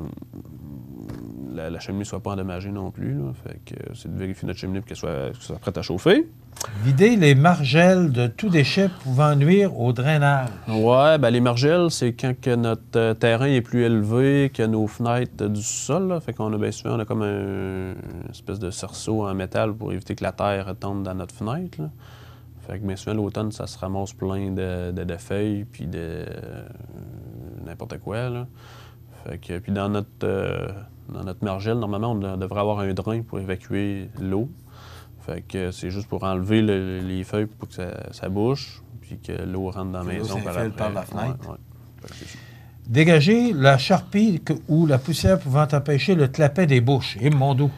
la, cheminée ne soit pas endommagée non plus. Fait que euh, c'est de vérifier notre cheminée pour qu'elle soit, prête à chauffer. Vider les margelles de tout déchet pouvant nuire au drainage. Oui, ben les margelles, c'est quand notre euh, terrain est plus élevé que nos fenêtres du sol. Fait qu'on a bien on a comme une espèce de cerceau en métal pour éviter que la terre tombe dans notre fenêtre. Fait que bien souvent, l'automne, ça se ramasse plein de, de, feuilles puis de euh, n'importe quoi puis dans notre, euh, notre margelle, normalement, on devrait avoir un drain pour évacuer l'eau. Fait que c'est juste pour enlever les feuilles pour que ça, bouche, puis que l'eau rentre dans la maison par, la fenêtre. Dégager la charpie ou la poussière pouvant empêcher le clapet des bouches. Et mon dos.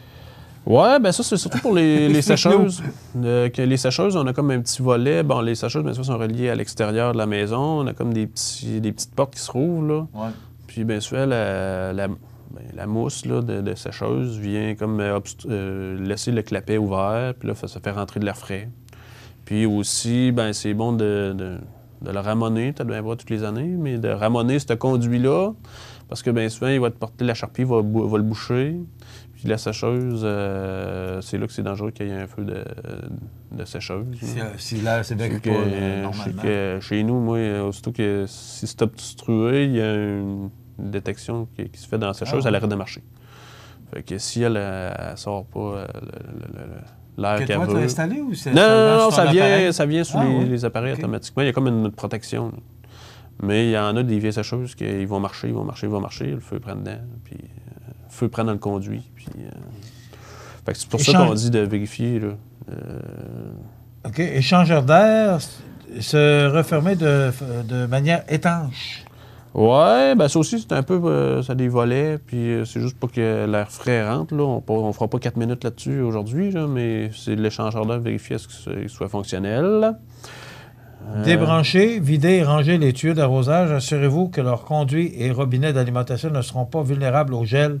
Ouais, ben ça, c'est surtout pour les, les sécheuses. Euh, les sécheuses, on a comme un petit volet. Bon, les sécheuses, bien sûr, sont reliées à l'extérieur de la maison. On a comme des, petits, des petites portes qui se rouvrent, là. Puis bien souvent, la, ben, mousse de, sécheuse vient comme euh, euh, laisser le clapet ouvert, puis là, ça fait rentrer de l'air frais. Puis aussi, ben c'est bon de, de, de, le ramonner, peut-être bien pas toutes les années, mais de ramonner ce conduit-là, parce que bien souvent, il va te porter, la charpie va, va le boucher. Puis la sécheuse, euh, c'est là que c'est dangereux qu'il y ait un feu de, de sécheuse. Si, l'air c'est pas, normalement. chez nous, moi, aussitôt que si c'est obstrué, il y a une détection qui, se fait dans ces ah choses, elle arrête de marcher. Fait que si elle, ne sort pas euh, l'air qu'elle veut... installé ou c'est... Non, non, non, ça vient, ça vient sous ah les, appareils automatiquement. Il y a comme une, protection. Mais il y en a des vieilles choses qui vont marcher, ils vont marcher, ils vont marcher, le feu prend dedans, puis euh, feu prend dans le conduit. Puis, euh, Fait que c'est pour ça qu'on dit de vérifier. Là. OK. Échangeur d'air se refermer de manière étanche. Ouais, ben ça aussi, c'est un peu. Euh, ça a des puis euh, c'est juste pour que l'air frais rentre. On ne fera pas quatre minutes là-dessus aujourd'hui, mais c'est l'échangeur d'air, vérifier à ce qu'il soit fonctionnel. Euh, Débrancher, vider et ranger les tuyaux d'arrosage. Assurez-vous que leurs conduits et robinets d'alimentation ne seront pas vulnérables au gel.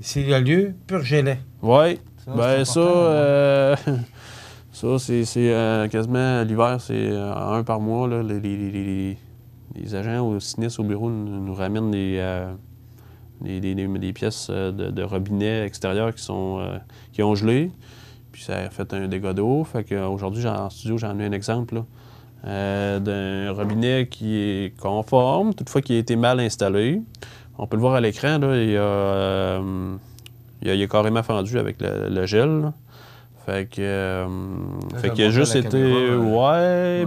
S'il y a lieu, purgez-les. Oui, ben ça. ça, c'est quasiment l'hiver, c'est un par mois, là, les les agents au sinistre au bureau nous, ramènent des, euh, pièces euh, de, robinets robinet extérieur qui, sont, euh, qui ont gelé. Puis ça a fait un dégât d'eau. Fait aujourd'hui, en studio, j'en ai un exemple d'un robinet qui est conforme, toutefois qui a été mal installé. On peut le voir à l'écran, il, est il, carrément fendu avec le, gel. Fait que, euh, fait qu'il a juste été. Euh,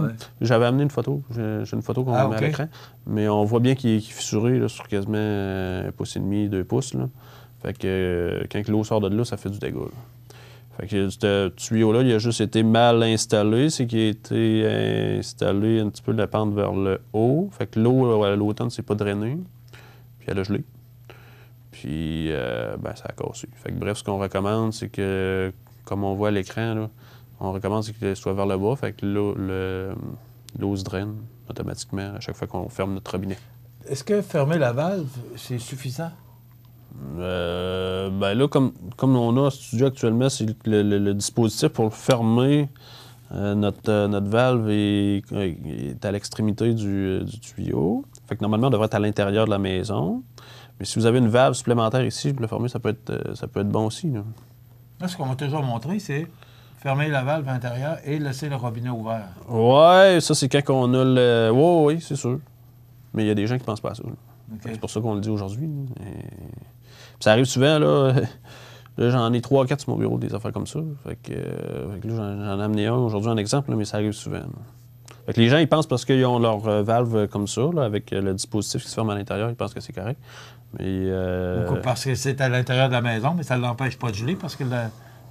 ouais, J'avais amené une photo. J'ai une photo qu'on met à l'écran. Mais on voit bien qu'il est fissuré sur quasiment euh, un pouce et demi, deux pouces. Là. Fait que quand l'eau sort de là, ça fait du dégât. Fait que ce tuyau-là, il a juste été mal installé. C'est qu'il a été installé un petit peu de la pente vers le haut. Fait que l'eau, à l'automne, c'est pas drainé. Puis elle a gelé puis ben, ça a cassé. Fait que, bref, ce qu'on recommande, c'est que comme on voit à l'écran, on recommence qu'il soit vers le bas, fait que l'eau se draine automatiquement à chaque fois qu'on ferme notre robinet. Est-ce que fermer la valve, c'est suffisant? Euh, ben là, comme, comme on a au studio actuellement, c'est le, dispositif pour fermer euh, euh, notre, valve est, à l'extrémité du, tuyau. Fait que normalement, on devrait être à l'intérieur de la maison. Mais si vous avez une valve supplémentaire ici, le fermer, ça peut être, ça peut être bon aussi ce qu'on m'a toujours montré, c'est fermer la valve intérieure et laisser le robinet ouvert. Ouais, ça, c'est quand on a le. Oui, oui, c'est sûr. Mais il y a des gens qui ne pensent pas à ça. C'est pour ça qu'on le dit aujourd'hui. Ça arrive souvent, là. j'en ai trois, quatre sur mon bureau, des affaires comme ça. Euh, j'en ai amené un aujourd'hui en exemple, mais ça arrive souvent. les gens, ils pensent parce qu'ils ont leur euh, valve comme ça, avec euh, le dispositif qui se ferme à l'intérieur, ils pensent que c'est correct. Euh, parce que c'est à l'intérieur de la maison, mais ça ne l'empêche pas de geler parce que le,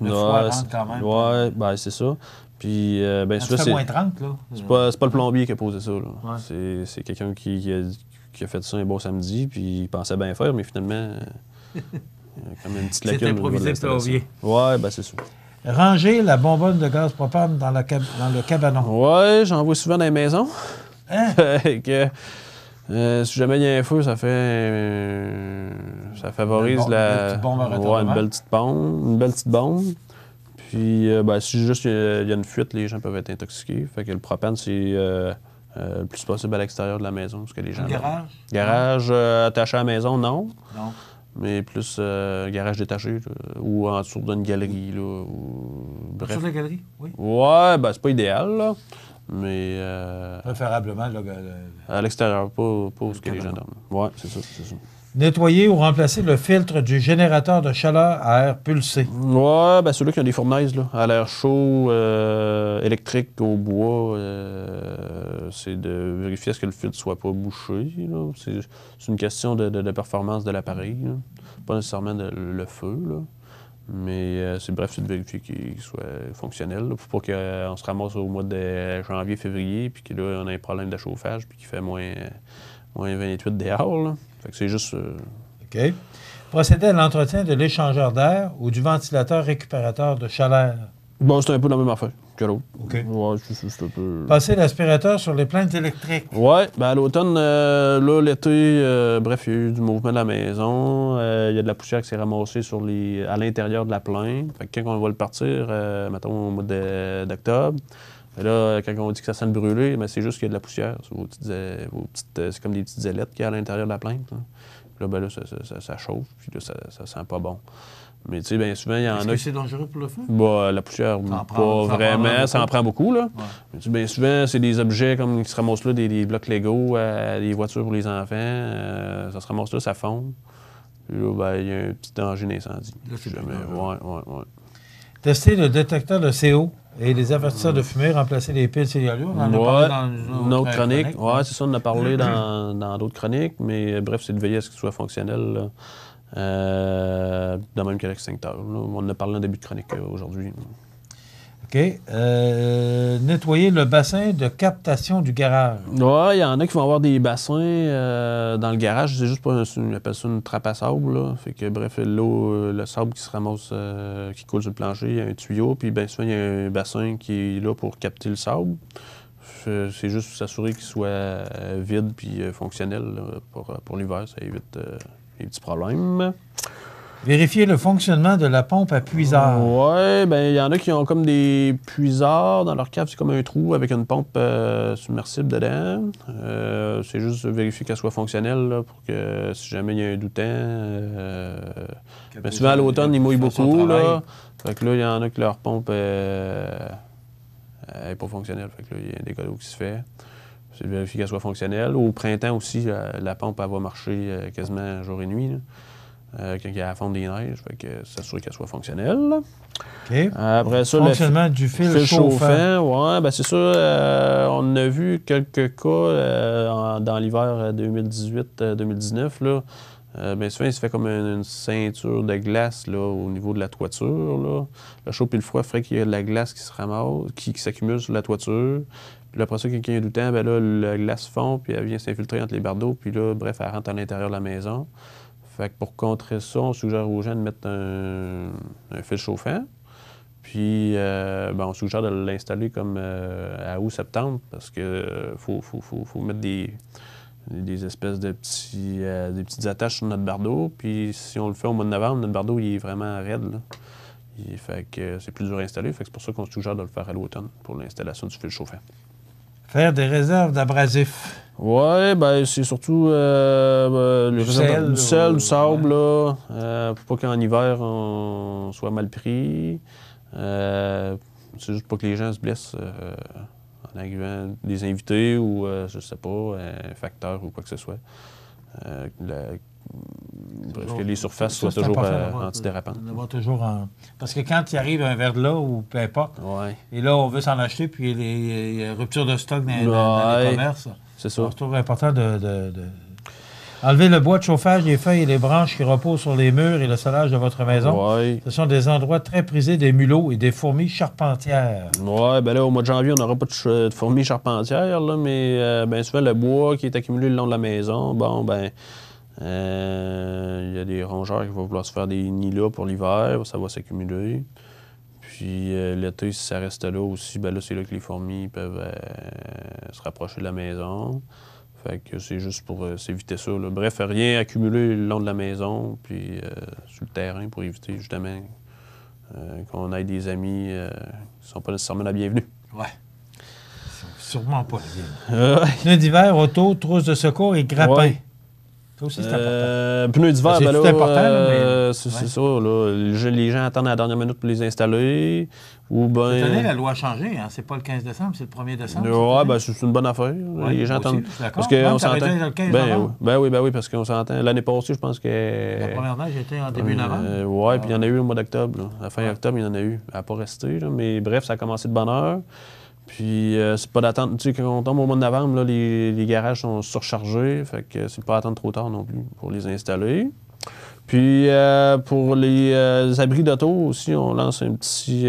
le froid rentre quand même. Oui, ben, c'est ça. Puis, euh, ben, moins 30, là. C'est pas, pas, le plombier qui a posé ça, là. C'est quelqu'un qui, a, qui, a, fait ça un beau samedi, puis il pensait bien faire, mais finalement, euh, il a quand même une petite lacune. C'est improvisé plombier. Ouais, ben c'est ça. Ranger la bonbonne de gaz propane dans, la dans le cabanon. Oui, j'en vois souvent dans les maisons. Hein? Euh, si jamais il y a un feu, ça fait. ça favorise Une la. une belle petite bombe. Une belle Puis, euh, ben, si juste il y a- une fuite, les gens peuvent être intoxiqués. Fait que le propane, c'est euh, le plus possible à l'extérieur de la maison. Parce que les gens. garage? Garage attaché à la maison, non. Mais plus garage détaché, ou en dessous d'une galerie, là. Bref. Sur la galerie? Oui. Ouais, ben, c'est pas idéal, là. Mais. Euh, Préférablement, ben, À l'extérieur, pas, pas où ce que les gens dorment. Oui, c'est ça, c'est ça. Nettoyer ou remplacer le filtre du générateur de chaleur à air pulsé. Oui, ben celui qui a des fournaises, là, à l'air chaud, euh, électrique, au bois, euh, c'est de vérifier ce que le filtre ne soit pas bouché. C'est une question de, performance de l'appareil, pas nécessairement de, le feu. Là. Mais euh, c'est bref, c'est de vérifier qu'il soit fonctionnel pour pas qu'on se ramasse au mois de janvier, février, puis que là, on a un problème de chauffage, puis qu'il fait moins, moins 28 dehors. Fait que c'est juste. Euh, OK. Procéder à l'entretien de l'échangeur d'air ou du ventilateur récupérateur de chaleur. Bon, c'est un peu la même affaire. OK. Passer l'aspirateur sur les plaintes électriques. Oui. ben à l'automne, euh, là, l'été, euh, bref, il y a eu du mouvement de la maison. Euh, il y a de la poussière qui s'est ramassée sur les, à l'intérieur de la plainte. quand on va le partir, mettons au mois d'octobre, ben là, quand on dit que ça sent le brûler, ben, mais c'est juste qu'il y a de la poussière. C'est, comme des petites ailettes qu'il y a à l'intérieur de la plainte. Là, ben là ça, chauffe, puis ça, ça sent pas bon. Mais tu sais, bien souvent, il y en a. Est-ce que c'est dangereux pour le feu? Bah, la poussière, pas vraiment. Ça en prend beaucoup, là. Mais tu sais, bien souvent, c'est des objets comme qui se ramassent là, des, blocs Lego, euh, des voitures pour les enfants. Euh, ça se ramasse là, ça fond. Puis là, ben, il y a un petit danger d'incendie. Tester le détecteur de CO et les avertisseurs de fumée, remplacer les piles cellulaires. On en a parlé dans une autre euh, chronique. Oui, c'est ça, on en a parlé dans, dans d'autres chroniques. Mais bref, c'est de veiller à ce soit soit fonctionnel. Euh, de même que l'extincteur. On en a parlé en début de chronique euh, aujourd'hui. OK. Euh, nettoyer le bassin de captation du garage. Ouais, il y en a qui vont avoir des bassins dans le garage. C'est juste pas, une trappe à sable. Fait que, bref, l'eau, le sable qui se ramasse, qui coule sur le plancher, il y a un tuyau, puis bien souvent, il y a un bassin qui est là pour capter le sable. C'est juste s'assurer qu'il soit vide puis fonctionnel pour, pour l'hiver. Ça évite des petits problèmes. Vérifier le fonctionnement de la pompe à puiseur. Oui, ben il y en a qui ont comme des puiseurs dans leur cave. C'est comme un trou avec une pompe euh, submersible dedans. Euh, c'est juste vérifier qu'elle soit fonctionnelle pour que si jamais il y a un doutant. Euh, ben, souvent à l'automne, ils euh, mouillent beaucoup. Là. Fait que là, il y en a que leur pompe n'est pas fonctionnelle. Fait que là, il y a des cadeaux qui se fait. C'est vérifier qu'elle soit fonctionnelle. Au printemps aussi, euh, la, pompe, va marcher euh, quasiment jour et nuit. Euh, quand il y a la fonte des neiges, fait que s'assurer qu'elle soit fonctionnelle. OK. Après ça, Fonctionnement du fil, chauffant. Ben, c'est ça. on a vu quelques cas dans l'hiver 2018-2019. là. bien souvent, il se fait comme une, ceinture de glace là, au niveau de la toiture. Là. Le chaud et le froid ferait qu'il y a de la glace qui se ramasse, qui s'accumule sur la toiture. Puis après ça, quelqu'un a du ben là, la glace fond, puis elle vient s'infiltrer entre les bardeaux, puis là, bref, elle rentre à l'intérieur de la maison. Fait que pour contrer ça, on suggère aux gens de mettre un, fil chauffant. Puis, euh, ben, on suggère de l'installer comme euh, à août-septembre, parce qu'il euh, faut, mettre des, des espèces de petits, des petites attaches sur notre bardeau. Puis, si on le fait au mois de novembre, notre bardeau, il est vraiment raide. Là. fait que c'est plus dur à installer. Fait c'est pour ça qu'on suggère de le faire à l'automne, pour l'installation du fil chauffant. Faire des réserves d'abrasifs. Oui, ben c'est surtout euh, euh, le sel, du, sable, là, euh, pour pas qu'en hiver on soit mal pris. c'est juste pour que les gens se blessent en arrivant des invités ou je sais pas, un facteur ou quoi que ce soit. Bref, que les surfaces soient toujours euh, antidérapantes. Parce que quand il arrive un verre de là ou peu importe, et là, on veut s'en acheter, puis il y a de stock dans, les commerces. C'est ça. trouve important de, Enlever le bois de chauffage, les feuilles et les branches qui reposent sur les murs et le solage de votre maison. Ce sont des endroits très prisés des mulots et des fourmis charpentières. Oui, bien là, au mois de janvier, on n'aura pas de, fourmis charpentières, mais euh, ben souvent, le bois qui est accumulé le long de la maison, bon, ben euh, il y a des rongeurs qui vont vouloir se faire des nids là pour l'hiver, ça va s'accumuler. Puis euh, l'été, si ça reste là aussi, ben là, c'est là que les fourmis peuvent euh, se rapprocher de la maison. Fait que c'est juste pour s'éviter ça. Bref, rien accumuler le long de la maison, puis sur le terrain pour éviter justement qu'on ait des amis qui ne sont pas nécessairement la bienvenue. Ouais. Sûrement pas la bienvenue. d'hiver, auto, trousse de secours et grappin. Ça aussi, c'est euh, important. Pneus d'hiver, c'est ça. Là, les gens attendent à la dernière minute pour les installer. Ou ben... la loi a changé. Hein? C'est pas le 15 décembre, c'est le 1er décembre. Oui, ben, c'est une bonne affaire. les gens attendent. Parce que on s'entend. Ben, ben, oui. ben, oui, oui, parce qu'on s'entend. L'année passée, je pense que. La première année, j'étais en début euh, novembre. oui, puis il y en a ah. eu au mois d'octobre. À la fin ah. octobre, il y en a eu. Elle n'a pas resté. Là. Mais bref, ça a commencé de bonne heure. Puis, euh, c'est pas d'attendre. Tu sais, quand on tombe au mois de novembre, là, les, garages sont surchargés. Fait que c'est pas attendre trop tard non plus pour les installer. Puis, euh, pour les, euh, abris d'auto aussi, on lance un petit,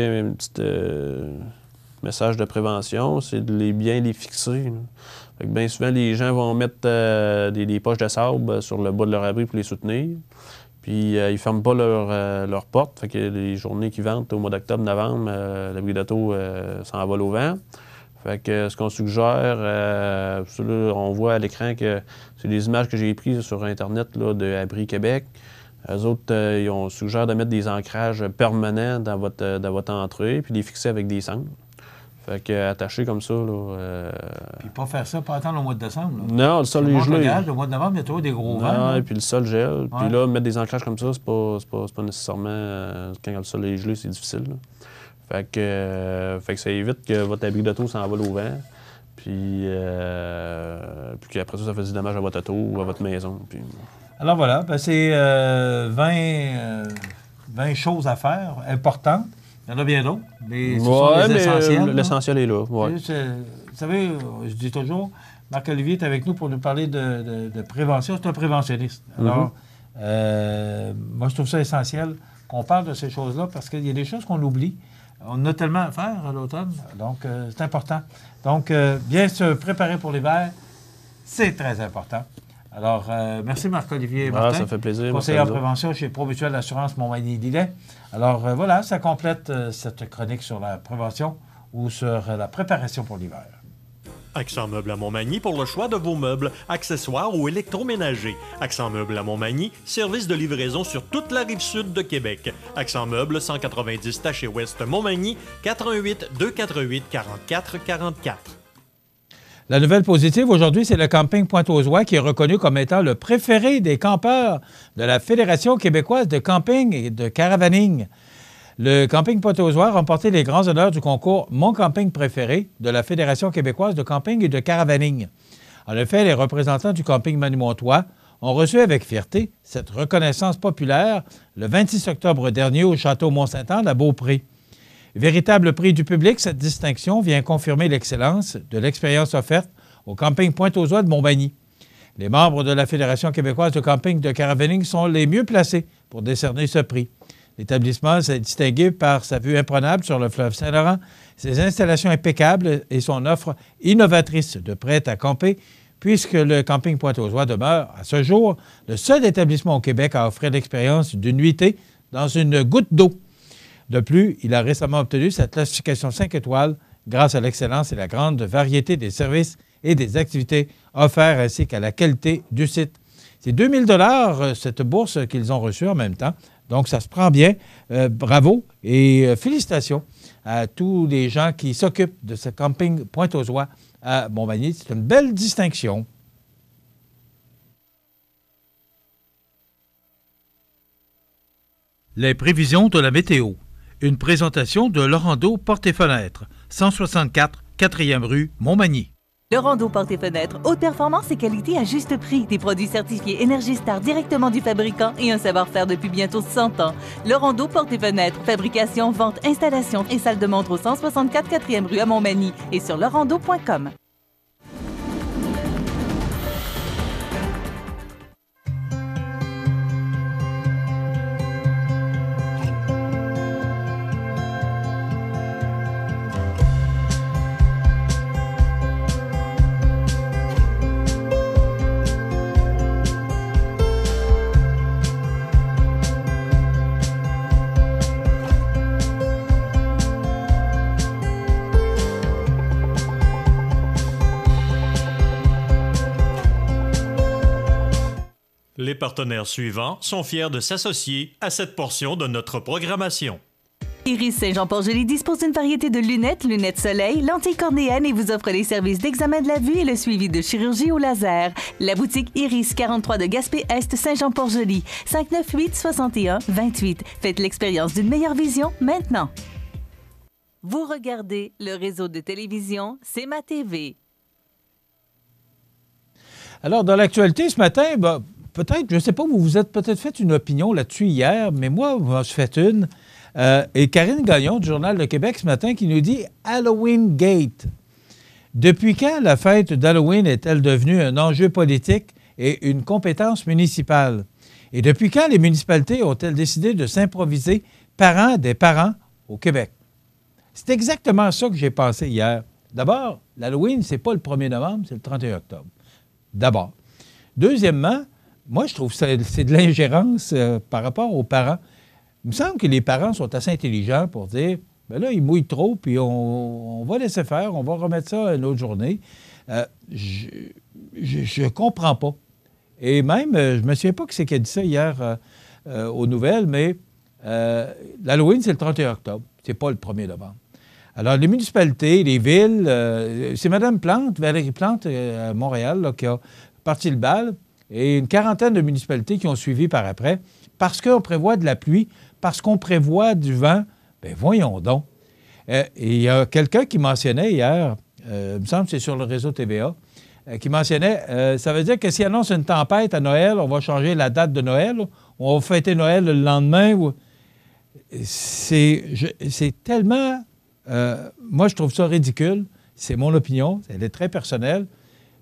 message de prévention. C'est de les bien les fixer. bien souvent, les gens vont mettre des, des, poches de sable sur le bas de leur abri pour les soutenir. Puis euh, ils ne ferment pas leurs euh, portes. Fait que les journées qui ventent au mois d'octobre, novembre, euh, l'abri d'auto s'envole au vent. Fait que ce qu'on suggère, on voit à l'écran que c'est des images que j'ai prises sur Internet là, de Abri Québec. Eux autres, ils ont suggère de mettre des ancrages permanents dans votre, dans votre entrée, puis les fixer avec des sangles. Fait que attaché comme ça, là. Euh... Puis pas faire ça, pas attendre le mois de décembre. Non, le sol est gelé. le mois de novembre, il y a toujours des gros vents. et puis le sol gèle. Puis là, mettre des ancrages comme ça, c'est pas, pas, pas nécessairement. Euh, quand le sol est gelé, c'est difficile. Fait que, euh, fait que ça évite que votre abri d'auto s'envole au vent. Puis, euh, puis qu'après ça, ça fasse du dommage à votre auto ou à votre maison. Puis... Alors voilà, ben c'est 20 choses à faire importantes. Il y en a bien d'autres, mais ce L'essentiel est là. Vous savez, je dis toujours, Marc-Olivier est avec nous pour nous parler de, prévention. C'est un préventionniste. Mhm. Alors, euh, moi, je trouve ça essentiel qu'on parle de ces choses-là parce qu'il y a des choses qu'on oublie. On a tellement à faire à l'automne, donc euh, c'est important. Donc, euh, bien se préparer pour l'hiver, c'est très important. Alors, euh, merci Marc-Olivier Ça fait plaisir. Conseiller en prévention chez Promutuelle Assurance montmagny dillet Alors, euh, voilà, ça complète euh, cette chronique sur la prévention ou sur la préparation pour l'hiver. Accent Meubles à Montmagny pour le choix de vos meubles, accessoires ou électroménagers. Accent Meubles à Montmagny, service de livraison sur toute la rive sud de Québec. Accent Meubles 190 Taché Ouest Montmagny, 88 248 4444 la nouvelle positive aujourd'hui, c'est le camping Pointe-aux-Oies qui est reconnu comme étant le préféré des campeurs de la Fédération québécoise de camping et de caravaning. Le camping Pointe-aux-Oies a remporté les grands honneurs du concours Mon camping préféré de la Fédération québécoise de camping et de caravaning. En effet, les représentants du camping Manumontois ont reçu avec fierté cette reconnaissance populaire le 26 octobre dernier au château Mont-Saint-Anne à Beaupré. Véritable prix du public, cette distinction vient confirmer l'excellence de l'expérience offerte au camping Pointe aux Oies de Montbagny. Les membres de la Fédération québécoise de camping de caravaning sont les mieux placés pour décerner ce prix. L'établissement s'est distingué par sa vue imprenable sur le fleuve Saint-Laurent, ses installations impeccables et son offre innovatrice de prêt à camper, puisque le camping Pointe-aux-Oies demeure, à ce jour, le seul établissement au Québec à offrir l'expérience d'une nuitée dans une goutte d'eau. De plus, il a récemment obtenu sa classification 5 étoiles grâce à l'excellence et la grande variété des services et des activités offerts ainsi qu'à la qualité du site. C'est 2000 dollars euh, cette bourse qu'ils ont reçue en même temps. Donc ça se prend bien. Euh, bravo et euh, félicitations à tous les gens qui s'occupent de ce camping Pointe aux Oies à Montmagny. C'est une belle distinction. Les prévisions de la météo. Une présentation de Laurando Porte et Fenêtres, 164 4e rue, Montmagny. Laurando Porte et Fenêtres, haute performance et qualité à juste prix. Des produits certifiés Energy Star directement du fabricant et un savoir-faire depuis bientôt 100 ans. Laurando Porte et Fenêtres, fabrication, vente, installation et salle de montre au 164 4e rue à Montmagny et sur laurando.com. les partenaires suivants sont fiers de s'associer à cette portion de notre programmation. Iris Saint-Jean-Port Joli dispose d'une variété de lunettes, lunettes soleil, lentilles cornéennes et vous offre les services d'examen de la vue et le suivi de chirurgie au laser. La boutique Iris 43 de Gaspé Est Saint-Jean-Port Joli 598 61 28. Faites l'expérience d'une meilleure vision maintenant. Vous regardez le réseau de télévision C'est ma TV. Alors dans l'actualité ce matin, bah, peut-être, je ne sais pas, vous vous êtes peut-être fait une opinion là-dessus hier, mais moi, je me suis une. Euh, et Karine Gagnon du Journal de Québec ce matin qui nous dit Halloween Gate. Depuis quand la fête d'Halloween est-elle devenue un enjeu politique et une compétence municipale? Et depuis quand les municipalités ont-elles décidé de s'improviser parents des parents au Québec? C'est exactement ça que j'ai pensé hier. D'abord, l'Halloween, ce n'est pas le 1er novembre, c'est le 31 octobre. D'abord. Deuxièmement, moi, je trouve que c'est de l'ingérence euh, par rapport aux parents. Il me semble que les parents sont assez intelligents pour dire ben là, ils mouillent trop, puis on, va laisser faire, on va remettre ça une autre journée. Euh, je ne comprends pas. Et même, euh, je ne me souviens pas qui c'est qui a dit ça hier aux nouvelles, mais l'Halloween, c'est le 31 octobre, c'est pas le 1er novembre. Alors, les municipalités, les villes, c'est Mme Plante, Valérie Plante à Montréal, qui a parti le bal et une quarantaine de municipalités qui ont suivi par après, parce qu'on prévoit de la pluie, parce qu'on prévoit du vent. Bien, voyons donc. Euh, il y a quelqu'un qui mentionnait hier, euh, il me semble que c'est sur le réseau TVA, euh, qui mentionnait, ça veut dire que s'il annonce une tempête à Noël, on va changer la date de Noël, on va fêter Noël le lendemain. C'est tellement... moi, je trouve ça ridicule. C'est mon opinion, elle est très personnelle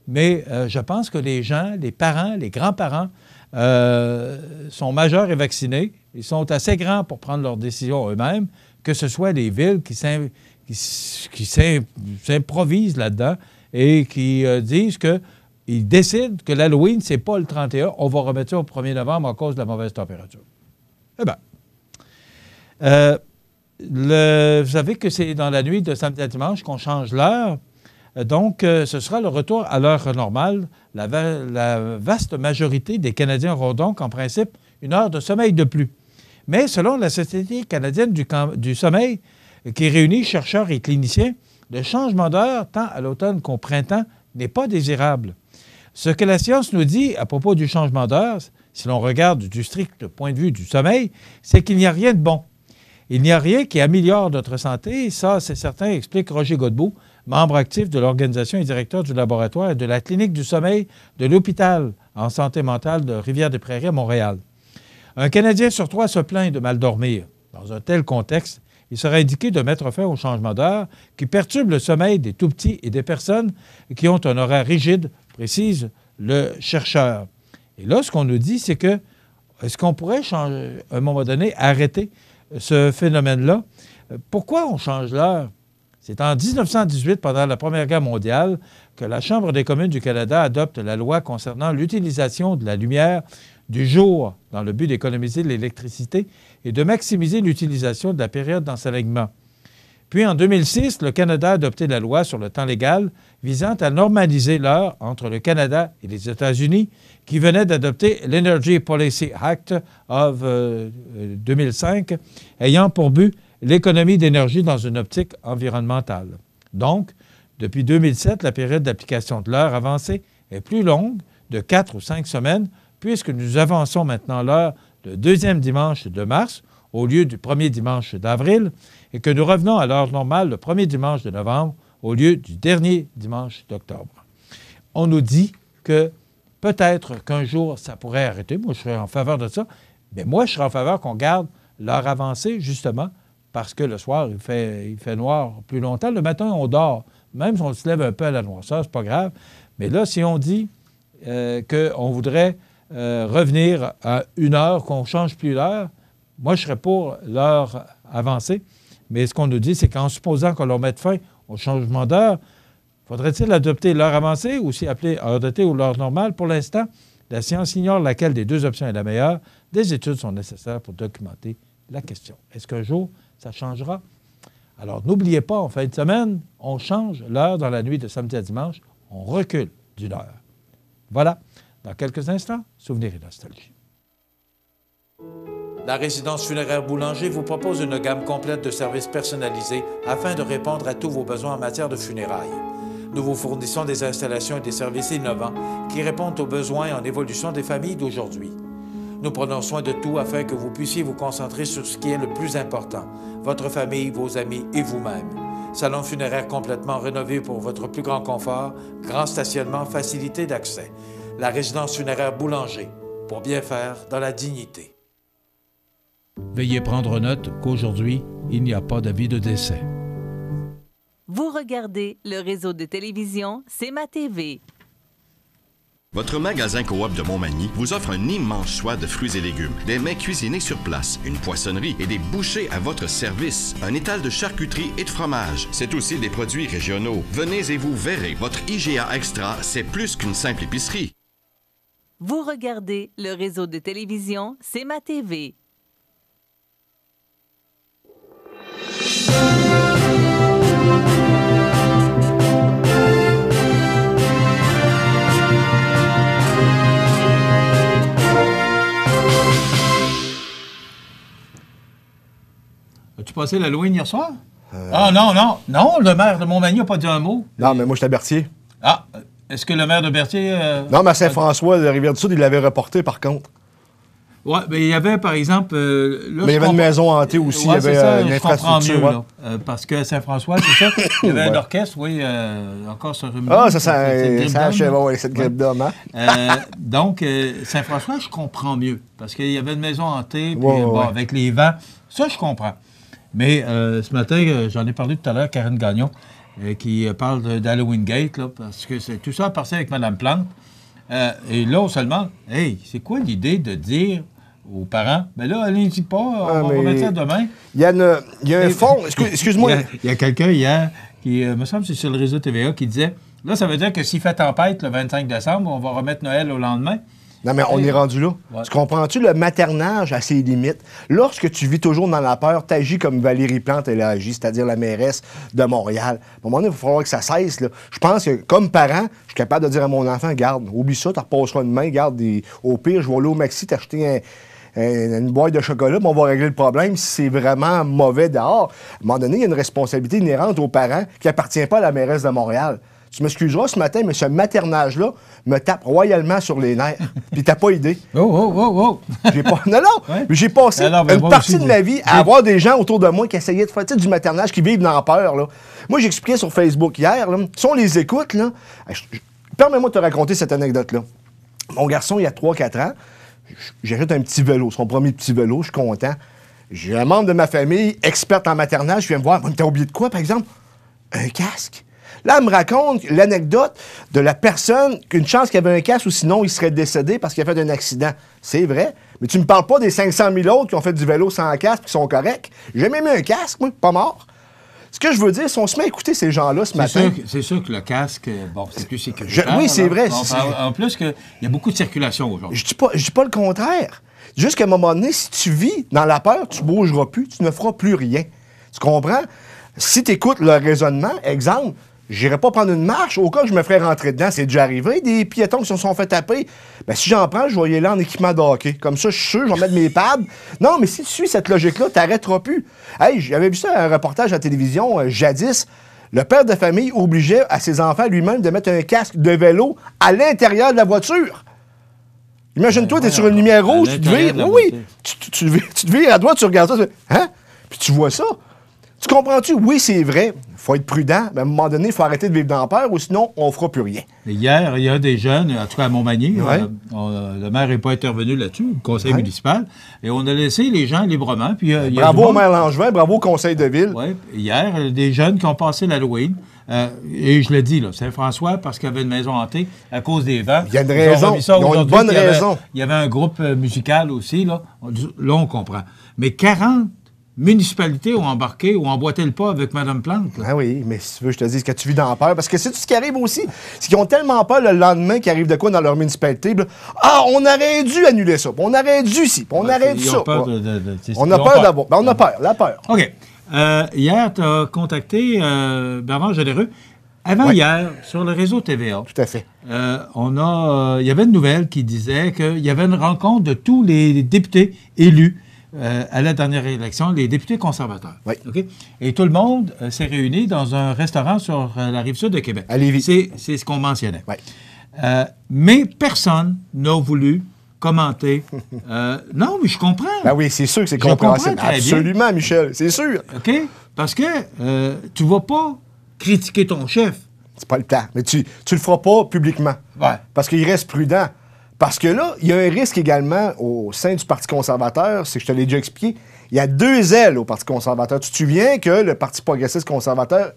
mais euh, je pense que les gens, les parents, les grands-parents euh, sont majeurs et vaccinés. Ils sont assez grands pour prendre leurs décisions eux-mêmes, que ce soit les villes qui, s'improvisent là-dedans et qui euh, disent que ils décident que l'Halloween, c'est pas le 31, on va remettre ça au 1er novembre à cause de la mauvaise température. Eh bien, vous savez que c'est dans la nuit de samedi à dimanche qu'on change l'heure donc, euh, ce sera le retour à l'heure normale. La, vaste majorité des Canadiens auront donc, en principe, une heure de sommeil de plus. Mais selon la Société canadienne du, du sommeil, qui réunit chercheurs et cliniciens, le changement d'heure, tant à l'automne qu'au printemps, n'est pas désirable. Ce que la science nous dit à propos du changement d'heure, si l'on regarde du strict point de vue du sommeil, c'est qu'il n'y a rien de bon. Il n'y a rien qui améliore notre santé, ça c'est certain, explique Roger Godbout, membre actif de l'organisation et directeur du laboratoire et de la clinique du sommeil de l'hôpital en santé mentale de Rivière-des-Prairies à Montréal. Un Canadien sur trois se plaint de mal dormir. Dans un tel contexte, il sera indiqué de mettre fin au changement d'heure qui perturbe le sommeil des tout-petits et des personnes qui ont un horaire rigide, précise le chercheur. Et là, ce qu'on nous dit, c'est que est-ce qu'on pourrait changer, à un moment donné, arrêter ce phénomène-là? Pourquoi on change l'heure? C'est en 1918, pendant la Première Guerre mondiale, que la Chambre des communes du Canada adopte la loi concernant l'utilisation de la lumière du jour dans le but d'économiser l'électricité et de maximiser l'utilisation de la période d'enseignement. Puis en 2006, le Canada a adopté la loi sur le temps légal visant à normaliser l'heure entre le Canada et les États-Unis qui venait d'adopter l'Energy Policy Act of 2005 euh, euh, ayant pour but l'économie d'énergie dans une optique environnementale. Donc, depuis 2007, la période d'application de l'heure avancée est plus longue, de quatre ou cinq semaines, puisque nous avançons maintenant l'heure le deuxième dimanche de mars au lieu du premier dimanche d'avril et que nous revenons à l'heure normale le premier dimanche de novembre au lieu du dernier dimanche d'octobre. On nous dit que peut-être qu'un jour ça pourrait arrêter. Moi, je serais en faveur de ça, mais moi, je serais en faveur qu'on garde l'heure avancée, justement, parce que le soir, il fait, il fait noir plus longtemps. Le matin, on dort. Même si on se lève un peu à la noirceur, c'est pas grave. Mais là, si on dit euh, qu'on voudrait euh, revenir à une heure, qu'on change plus l'heure, moi, je serais pour l'heure avancée. Mais ce qu'on nous dit, c'est qu'en supposant qu'on leur mette fin au changement d'heure, faudrait-il adopter l'heure avancée ou s'y appeler heure d'été ou l'heure normale? Pour l'instant, la science ignore laquelle des deux options est la meilleure. Des études sont nécessaires pour documenter la question. Est-ce qu'un jour, ça changera. Alors, n'oubliez pas, en fin de semaine, on change l'heure dans la nuit de samedi à dimanche. On recule d'une heure. Voilà. Dans quelques instants, Souvenirs et Nostalgie. La résidence funéraire Boulanger vous propose une gamme complète de services personnalisés afin de répondre à tous vos besoins en matière de funérailles. Nous vous fournissons des installations et des services innovants qui répondent aux besoins en évolution des familles d'aujourd'hui. Nous prenons soin de tout afin que vous puissiez vous concentrer sur ce qui est le plus important, votre famille, vos amis et vous-même. Salon funéraire complètement rénové pour votre plus grand confort, grand stationnement, facilité d'accès. La résidence funéraire Boulanger, pour bien faire dans la dignité. Veuillez prendre note qu'aujourd'hui, il n'y a pas d'avis de décès. Vous regardez le réseau de télévision C'est ma TV. Votre magasin Coop de Montmagny vous offre un immense choix de fruits et légumes, des mets cuisinés sur place, une poissonnerie et des bouchées à votre service, un étal de charcuterie et de fromage. C'est aussi des produits régionaux. Venez et vous verrez, votre IGA Extra, c'est plus qu'une simple épicerie. Vous regardez le réseau de télévision C'est ma TV. As-tu passé l'Halloween hier soir? Euh. Ah non, non, non, le maire de Montmagny n'a pas dit un mot. Non, mais moi, j'étais à Berthier. Ah, est-ce que le maire de Berthier... Euh, non, mais Saint-François, de Rivière-du-Sud, il l'avait reporté, par contre. Oui, mais il y avait, par exemple... Euh, mais il y avait une maison hantée aussi, il y avait une je comprends infrastructure. mieux, parce que Saint-François, c'est ça, il y avait un orchestre, oui, encore sur rhume. Ah, ça, ça, ça achève, avec cette grippe d'homme, hein. donc, Saint-François, je comprends mieux. Parce qu'il y avait une maison hantée, puis bon, avec les vents. Ça, je comprends. Mais euh, ce matin, euh, j'en ai parlé tout à l'heure, Karen Gagnon, euh, qui parle d'Halloween Gate, parce que c'est tout ça a passé avec Mme Plante. et là, seulement, hey, c'est quoi l'idée de dire aux parents. Mais ben là, allez-y pas, on ah, va remettre ça demain. Il y a, un fond, excuse-moi. il y a, quelqu'un hier qui, me semble c'est sur le réseau TVA, qui disait, là, ça veut dire que s'il fait tempête le 25 décembre, on va remettre Noël au lendemain. Non, mais on est rendu là. Tu comprends-tu le maternage à ses limites? Lorsque tu vis toujours dans la peur, tu agis comme Valérie Plante, elle agit, c'est-à-dire la mairesse de Montréal. À un moment donné, il va falloir que ça cesse. Je pense que, comme parent, je suis capable de dire à mon enfant, garde, oublie ça, tu repasseras main, garde, au pire, je vais aller au maxi t'acheter une boîte de chocolat, mais on va régler le problème si c'est vraiment mauvais dehors. À un moment donné, il y a une responsabilité inhérente aux parents qui appartient pas à la mairesse de Montréal tu m'excuseras ce matin, mais ce maternage-là me tape royalement sur les nerfs. Puis t'as pas idée. Oh, oh, oh, oh. J'ai pas... Non, non. J'ai passé ben, une partie de ma vie à avoir des gens autour de moi qui essayaient de faire du maternage, qui vivent dans la peur. Là. Moi, j'expliquais sur Facebook hier, là, si on les écoute, là, eh, permets-moi de te raconter cette anecdote-là. Mon garçon, il y a 3-4 ans, j'achète un petit vélo, son premier petit vélo, je suis content. J'ai un membre de ma famille, experte en maternage, je viens me voir. T'as oublié de quoi, par exemple? Un casque. Là, elle me raconte l'anecdote de la personne qu'une chance qu'il avait un casque ou sinon il serait décédé parce qu'il a fait un accident. C'est vrai. Mais tu me parles pas des 500 000 autres qui ont fait du vélo sans casque qui sont corrects. J'ai même mis un casque, moi, pas mort. Ce que je veux dire, si on se met à écouter ces gens-là ce matin. C'est sûr que le casque, euh, bon, c'est plus sécuritaire. oui, c'est vrai. En, plus, il y a beaucoup de circulation aujourd'hui. Je dis pas, dis pas le contraire. Juste qu'à un moment donné, si tu vis dans la peur, tu bougeras plus, tu ne feras plus rien. Tu comprends? Si tu écoutes le raisonnement, exemple, J'irai pas prendre une marche au cas où je me ferais rentrer dedans. C'est déjà arrivé. Des piétons qui se sont fait taper. Ben, si j'en prends, je vais y aller en équipement de hockey. Comme ça, je suis sûr, je vais mettre mes pads. Non, mais si tu suis cette logique-là, t'arrêteras plus. Hey, j'avais vu ça un reportage à la télévision euh, jadis. Le père de famille obligeait à ses enfants lui-même de mettre un casque de vélo à l'intérieur de la voiture. Imagine-toi, t'es ben, sur une lumière rouge, tu te vires. Oui, Tu, te vires à droite, tu regardes ça. hein? Puis tu vois ça comprends-tu? Oui, c'est vrai. faut être prudent, mais à un moment donné, il faut arrêter de vivre dans la peur, ou sinon, on fera plus rien. hier, il y a des jeunes, en tout cas à Montmagny, euh, euh, le maire n'est pas intervenu là-dessus, le conseil municipal, et on a laissé les gens librement. Puis, euh, bravo au maire Langevin, bravo conseil de ville. Oui, hier, des jeunes qui ont passé l'Halloween. et je le dis, Saint-François, parce qu'il y avait une maison hantée à cause des vents. Il y a une raison. Ils ont une bonne raison. Il y avait un groupe musical aussi, là. Là, on comprend. Mais 40 municipalités ont embarqué ou emboîté le pas avec Mme Plante. Ben oui, mais si tu veux, je te dis est-ce que tu vis dans la peur. Parce que c'est tout ce qui arrive aussi. C'est qu'ils ont tellement peur le lendemain qu'ils arrive de quoi dans leur municipalité. ah, on aurait dû annuler ça. On aurait dû si. On aurait dû ça. on a peur d'avoir, on a peur, la peur. OK. Euh, hier, tu as contacté euh, Bernard Généreux. Avant hier, sur le réseau TVA. Tout à fait. Euh, on a, il y avait une nouvelle qui disait qu'il y avait une rencontre de tous les députés élus euh, à la dernière élection, les députés conservateurs. Oui. Et tout le monde euh, s'est réuni dans un restaurant sur euh, la rive sud de Québec. C'est ce qu'on mentionnait. Oui. mais personne n'a voulu commenter. non, mais je comprends. Ben oui, c'est sûr que c'est compréhensible. Absolument, Michel, c'est sûr. OK? Parce que tu ne vas pas critiquer ton chef. C'est pas le temps. Mais tu ne le feras pas publiquement. Parce qu'il reste prudent. Parce que là, il y a un risque également au sein du Parti conservateur, c'est que je te l'ai déjà expliqué, il y a deux ailes au Parti conservateur. Tu te souviens que le Parti progressiste conservateur,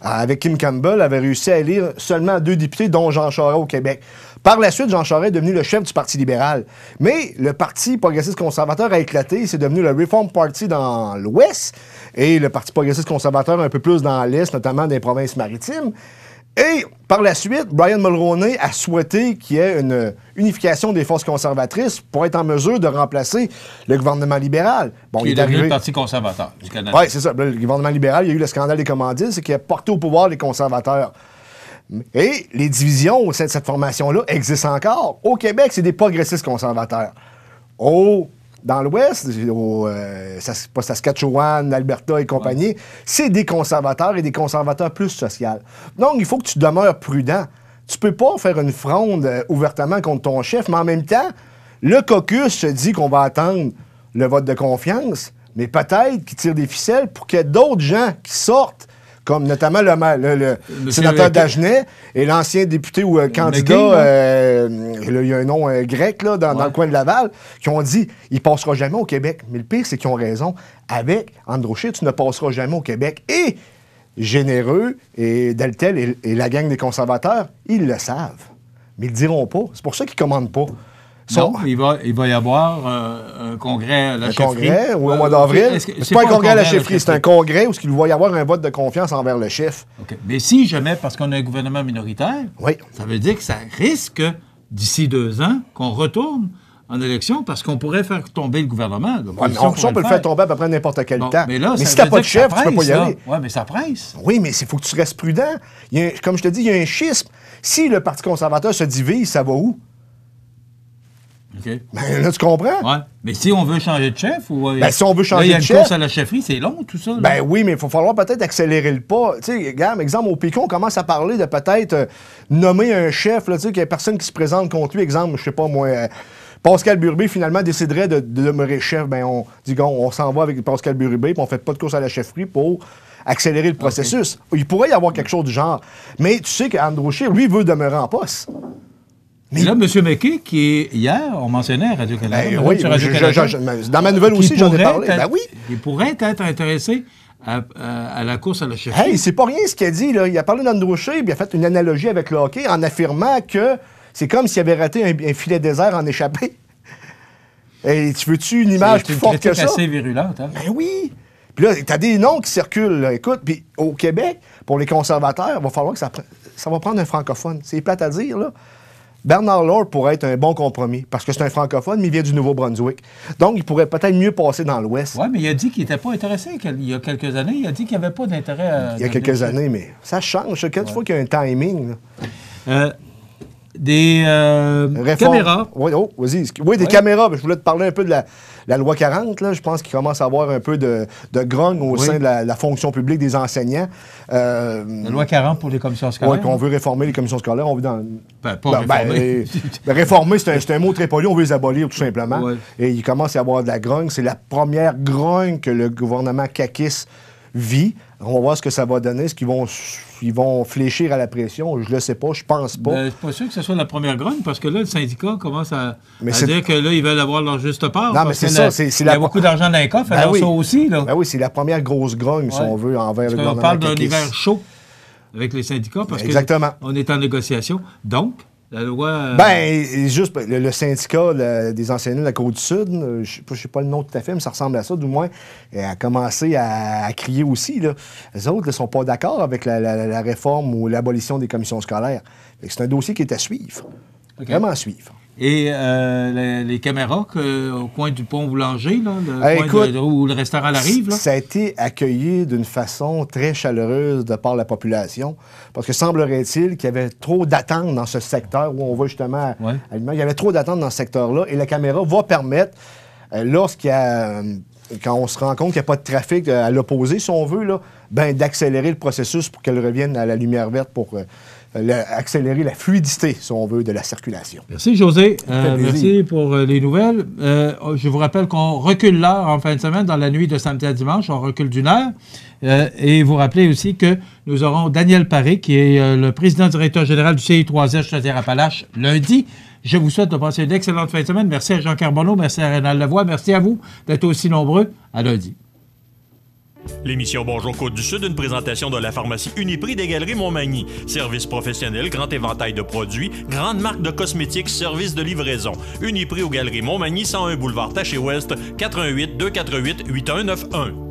avec Kim Campbell, avait réussi à élire seulement deux députés, dont Jean Charest au Québec. Par la suite, Jean Charest est devenu le chef du Parti libéral. Mais le Parti progressiste conservateur a éclaté, c'est devenu le Reform Party dans l'Ouest et le Parti progressiste conservateur un peu plus dans l'Est, notamment des provinces maritimes. Et par la suite, Brian Mulroney a souhaité qu'il y ait une unification des forces conservatrices pour être en mesure de remplacer le gouvernement libéral. Bon, il est, arrivé... Parti conservateur du Canada. Oui, c'est ça. Le gouvernement libéral, il y a eu le scandale des commandites, c'est qui a porté au pouvoir les conservateurs. Et les divisions au sein de cette formation-là existent encore. Au Québec, c'est des progressistes conservateurs. Au dans l'Ouest, euh, pas Saskatchewan, Alberta et compagnie, c'est des conservateurs et des conservateurs plus sociaux. Donc, il faut que tu demeures prudent. Tu peux pas faire une fronde euh, ouvertement contre ton chef, mais en même temps, le caucus se dit qu'on va attendre le vote de confiance, mais peut-être qu'il tire des ficelles pour qu'il y ait d'autres gens qui sortent comme notamment le, sénateur Dagenet et l'ancien député ou euh, candidat, euh, il y a un nom euh, grec là, dans, le coin de Laval, qui ont dit il passera jamais au Québec. Mais le pire, c'est qu'ils ont raison. Avec Androchet, tu ne passeras jamais au Québec. Et Généreux et Deltel et, la gang des conservateurs, ils le savent. Mais ils ne diront pas. C'est pour ça qu'ils ne commandent pas il va, y avoir euh, un congrès à la un congrès au mois euh, d'avril. C'est -ce pas, un congrès à la chefferie, c'est un congrès où il va y avoir un vote de confiance envers le chef. Ok. Mais si jamais, parce qu'on a un gouvernement minoritaire, oui. ça veut dire que ça risque, d'ici deux ans, qu'on retourne en élection parce qu'on pourrait faire tomber le gouvernement. on, peut le faire, tomber à peu près n'importe quel temps. Mais, si tu n'as pas de chef, presse, tu peux pas y aller. Oui, mais ça presse. Oui, mais il faut que tu restes prudent. comme je te dis, il y a un schisme. Si le Parti conservateur se divise, ça va où? Ben, là, tu comprends? Oui. Mais si on veut changer de chef ou. Euh, ben, si on veut changer de chef. Il y a une course à la chefferie, c'est long, tout ça. Ben oui, mais il faut falloir peut-être accélérer le pas. Tu sais, exemple, au Pékin, on commence à parler de peut-être euh, nommer un chef, tu sais, qu'il y a personne qui se présente contre lui. Exemple, je sais pas, moi. Euh, Pascal Burbé, finalement, déciderait de, demeurer chef. Ben, on dit qu'on s'en va avec Pascal Burbé puis on fait pas de course à la chefferie pour accélérer le processus. Il pourrait y avoir quelque chose du genre. Mais tu sais qu'Andrew Scheer, lui, veut demeurer en poste. Mais là, M. McKay, qui est hier, on mentionnait Radio-Canada. Ben dans ma nouvelle aussi, j'en ai parlé. Ben oui. Il pourrait être intéressé euh, à, la course à la chef. Hey, c'est pas rien ce qu'il a dit. Là. Il a parlé d'Androchet, puis il a fait une analogie avec le hockey en affirmant que c'est comme s'il avait raté un, filet désert en échappé. Et tu veux-tu une image plus forte que ça? C'est assez virulente. Hein? Ben oui. Puis là, t'as des noms qui circulent. Écoute, puis au Québec, pour les conservateurs, il va falloir que ça, ça va prendre un francophone. C'est plate à dire, là. Bernard Lord pourrait être un bon compromis parce que c'est un francophone, mais il vient du Nouveau-Brunswick. Donc, il pourrait peut-être mieux passer dans l'Ouest. Oui, mais il a dit qu'il n'était pas intéressé il y a quelques années. Il a dit qu'il n'y avait pas d'intérêt à. Euh, il y a quelques années, mais ça change. Il faut qu'il y a un timing. Euh, des euh, caméras. Oui, oh, des caméras. Ben, je voulais te parler un peu de la, loi 40. Là. Je pense qu'il commence à avoir un peu de, de grogne au sein de la, fonction publique des enseignants. Euh, la loi 40 pour les commissions scolaires. Oui, qu'on hein? veut réformer les commissions scolaires. On dans... Ben, pas ben, réformer. Euh, réformer, c'est un, mot très poli. On veut les abolir, tout simplement. Et il commence à y avoir de la grogne. C'est la première grogne que le gouvernement caquiste vit. On va voir ce que ça va donner. ce qu'ils vont ils vont fléchir à la pression. Je ne le sais pas, je pense pas. Ben, je ne suis pas sûr que ce soit la première grogne, parce que là, le syndicat commence à, dire que là, ils veulent avoir leur juste part. Non, mais c'est ça. C'est, il y a la... beaucoup d'argent dans les coffres, ben ça aussi. Là. Ben oui, c'est la première grosse grogne, si on veut, envers le gouvernement. On parle d'un hiver chaud avec les syndicats, parce qu'on est en négociation. Donc, la loi. Euh, ben, juste ben, le, syndicat des enseignants de la Côte-du-Sud, euh, je ne sais pas le nom tout à fait, mais ça ressemble à ça, du moins, a commencé à, crier aussi. Les autres ne sont pas d'accord avec la, réforme ou l'abolition des commissions scolaires. C'est un dossier qui est à suivre. Vraiment à suivre. Et euh, les, caméras au coin du pont Boulanger, là, ah, où le restaurant arrive. Là. Ça a été accueilli d'une façon très chaleureuse de par la population, parce que semblerait-il qu'il y avait trop d'attentes dans ce secteur où on va justement... Il y avait trop d'attentes dans ce secteur-là, et la caméra va permettre, euh, lorsqu'il y a euh, quand on se rend compte qu'il n'y a pas de trafic à l'opposé, si on veut, là, ben, d'accélérer le processus pour qu'elle revienne à la lumière verte pour euh, accélérer la fluidité, si on veut, de la circulation. Merci, José. Euh, merci pour euh, les nouvelles. Oh, je vous rappelle qu'on recule l'heure en fin de semaine, dans la nuit de samedi à dimanche, on recule d'une heure. et vous rappelez aussi que nous aurons Daniel Paré, qui est le président-directeur général du CI3S dire appalaches lundi. Je vous souhaite de passer une excellente fin de semaine. Merci à Jean Carbonneau, merci à Rénal Lavoie, merci à vous d'être aussi nombreux. À lundi. L'émission Bonjour Côte du Sud, une présentation de la pharmacie Uniprix des Galeries Montmagny. Service professionnel, grand éventail de produits, grande marque de cosmétiques, service de livraison. Uniprix aux Galeries Montmagny, 101 boulevard Taché-Ouest, 88 248 8191.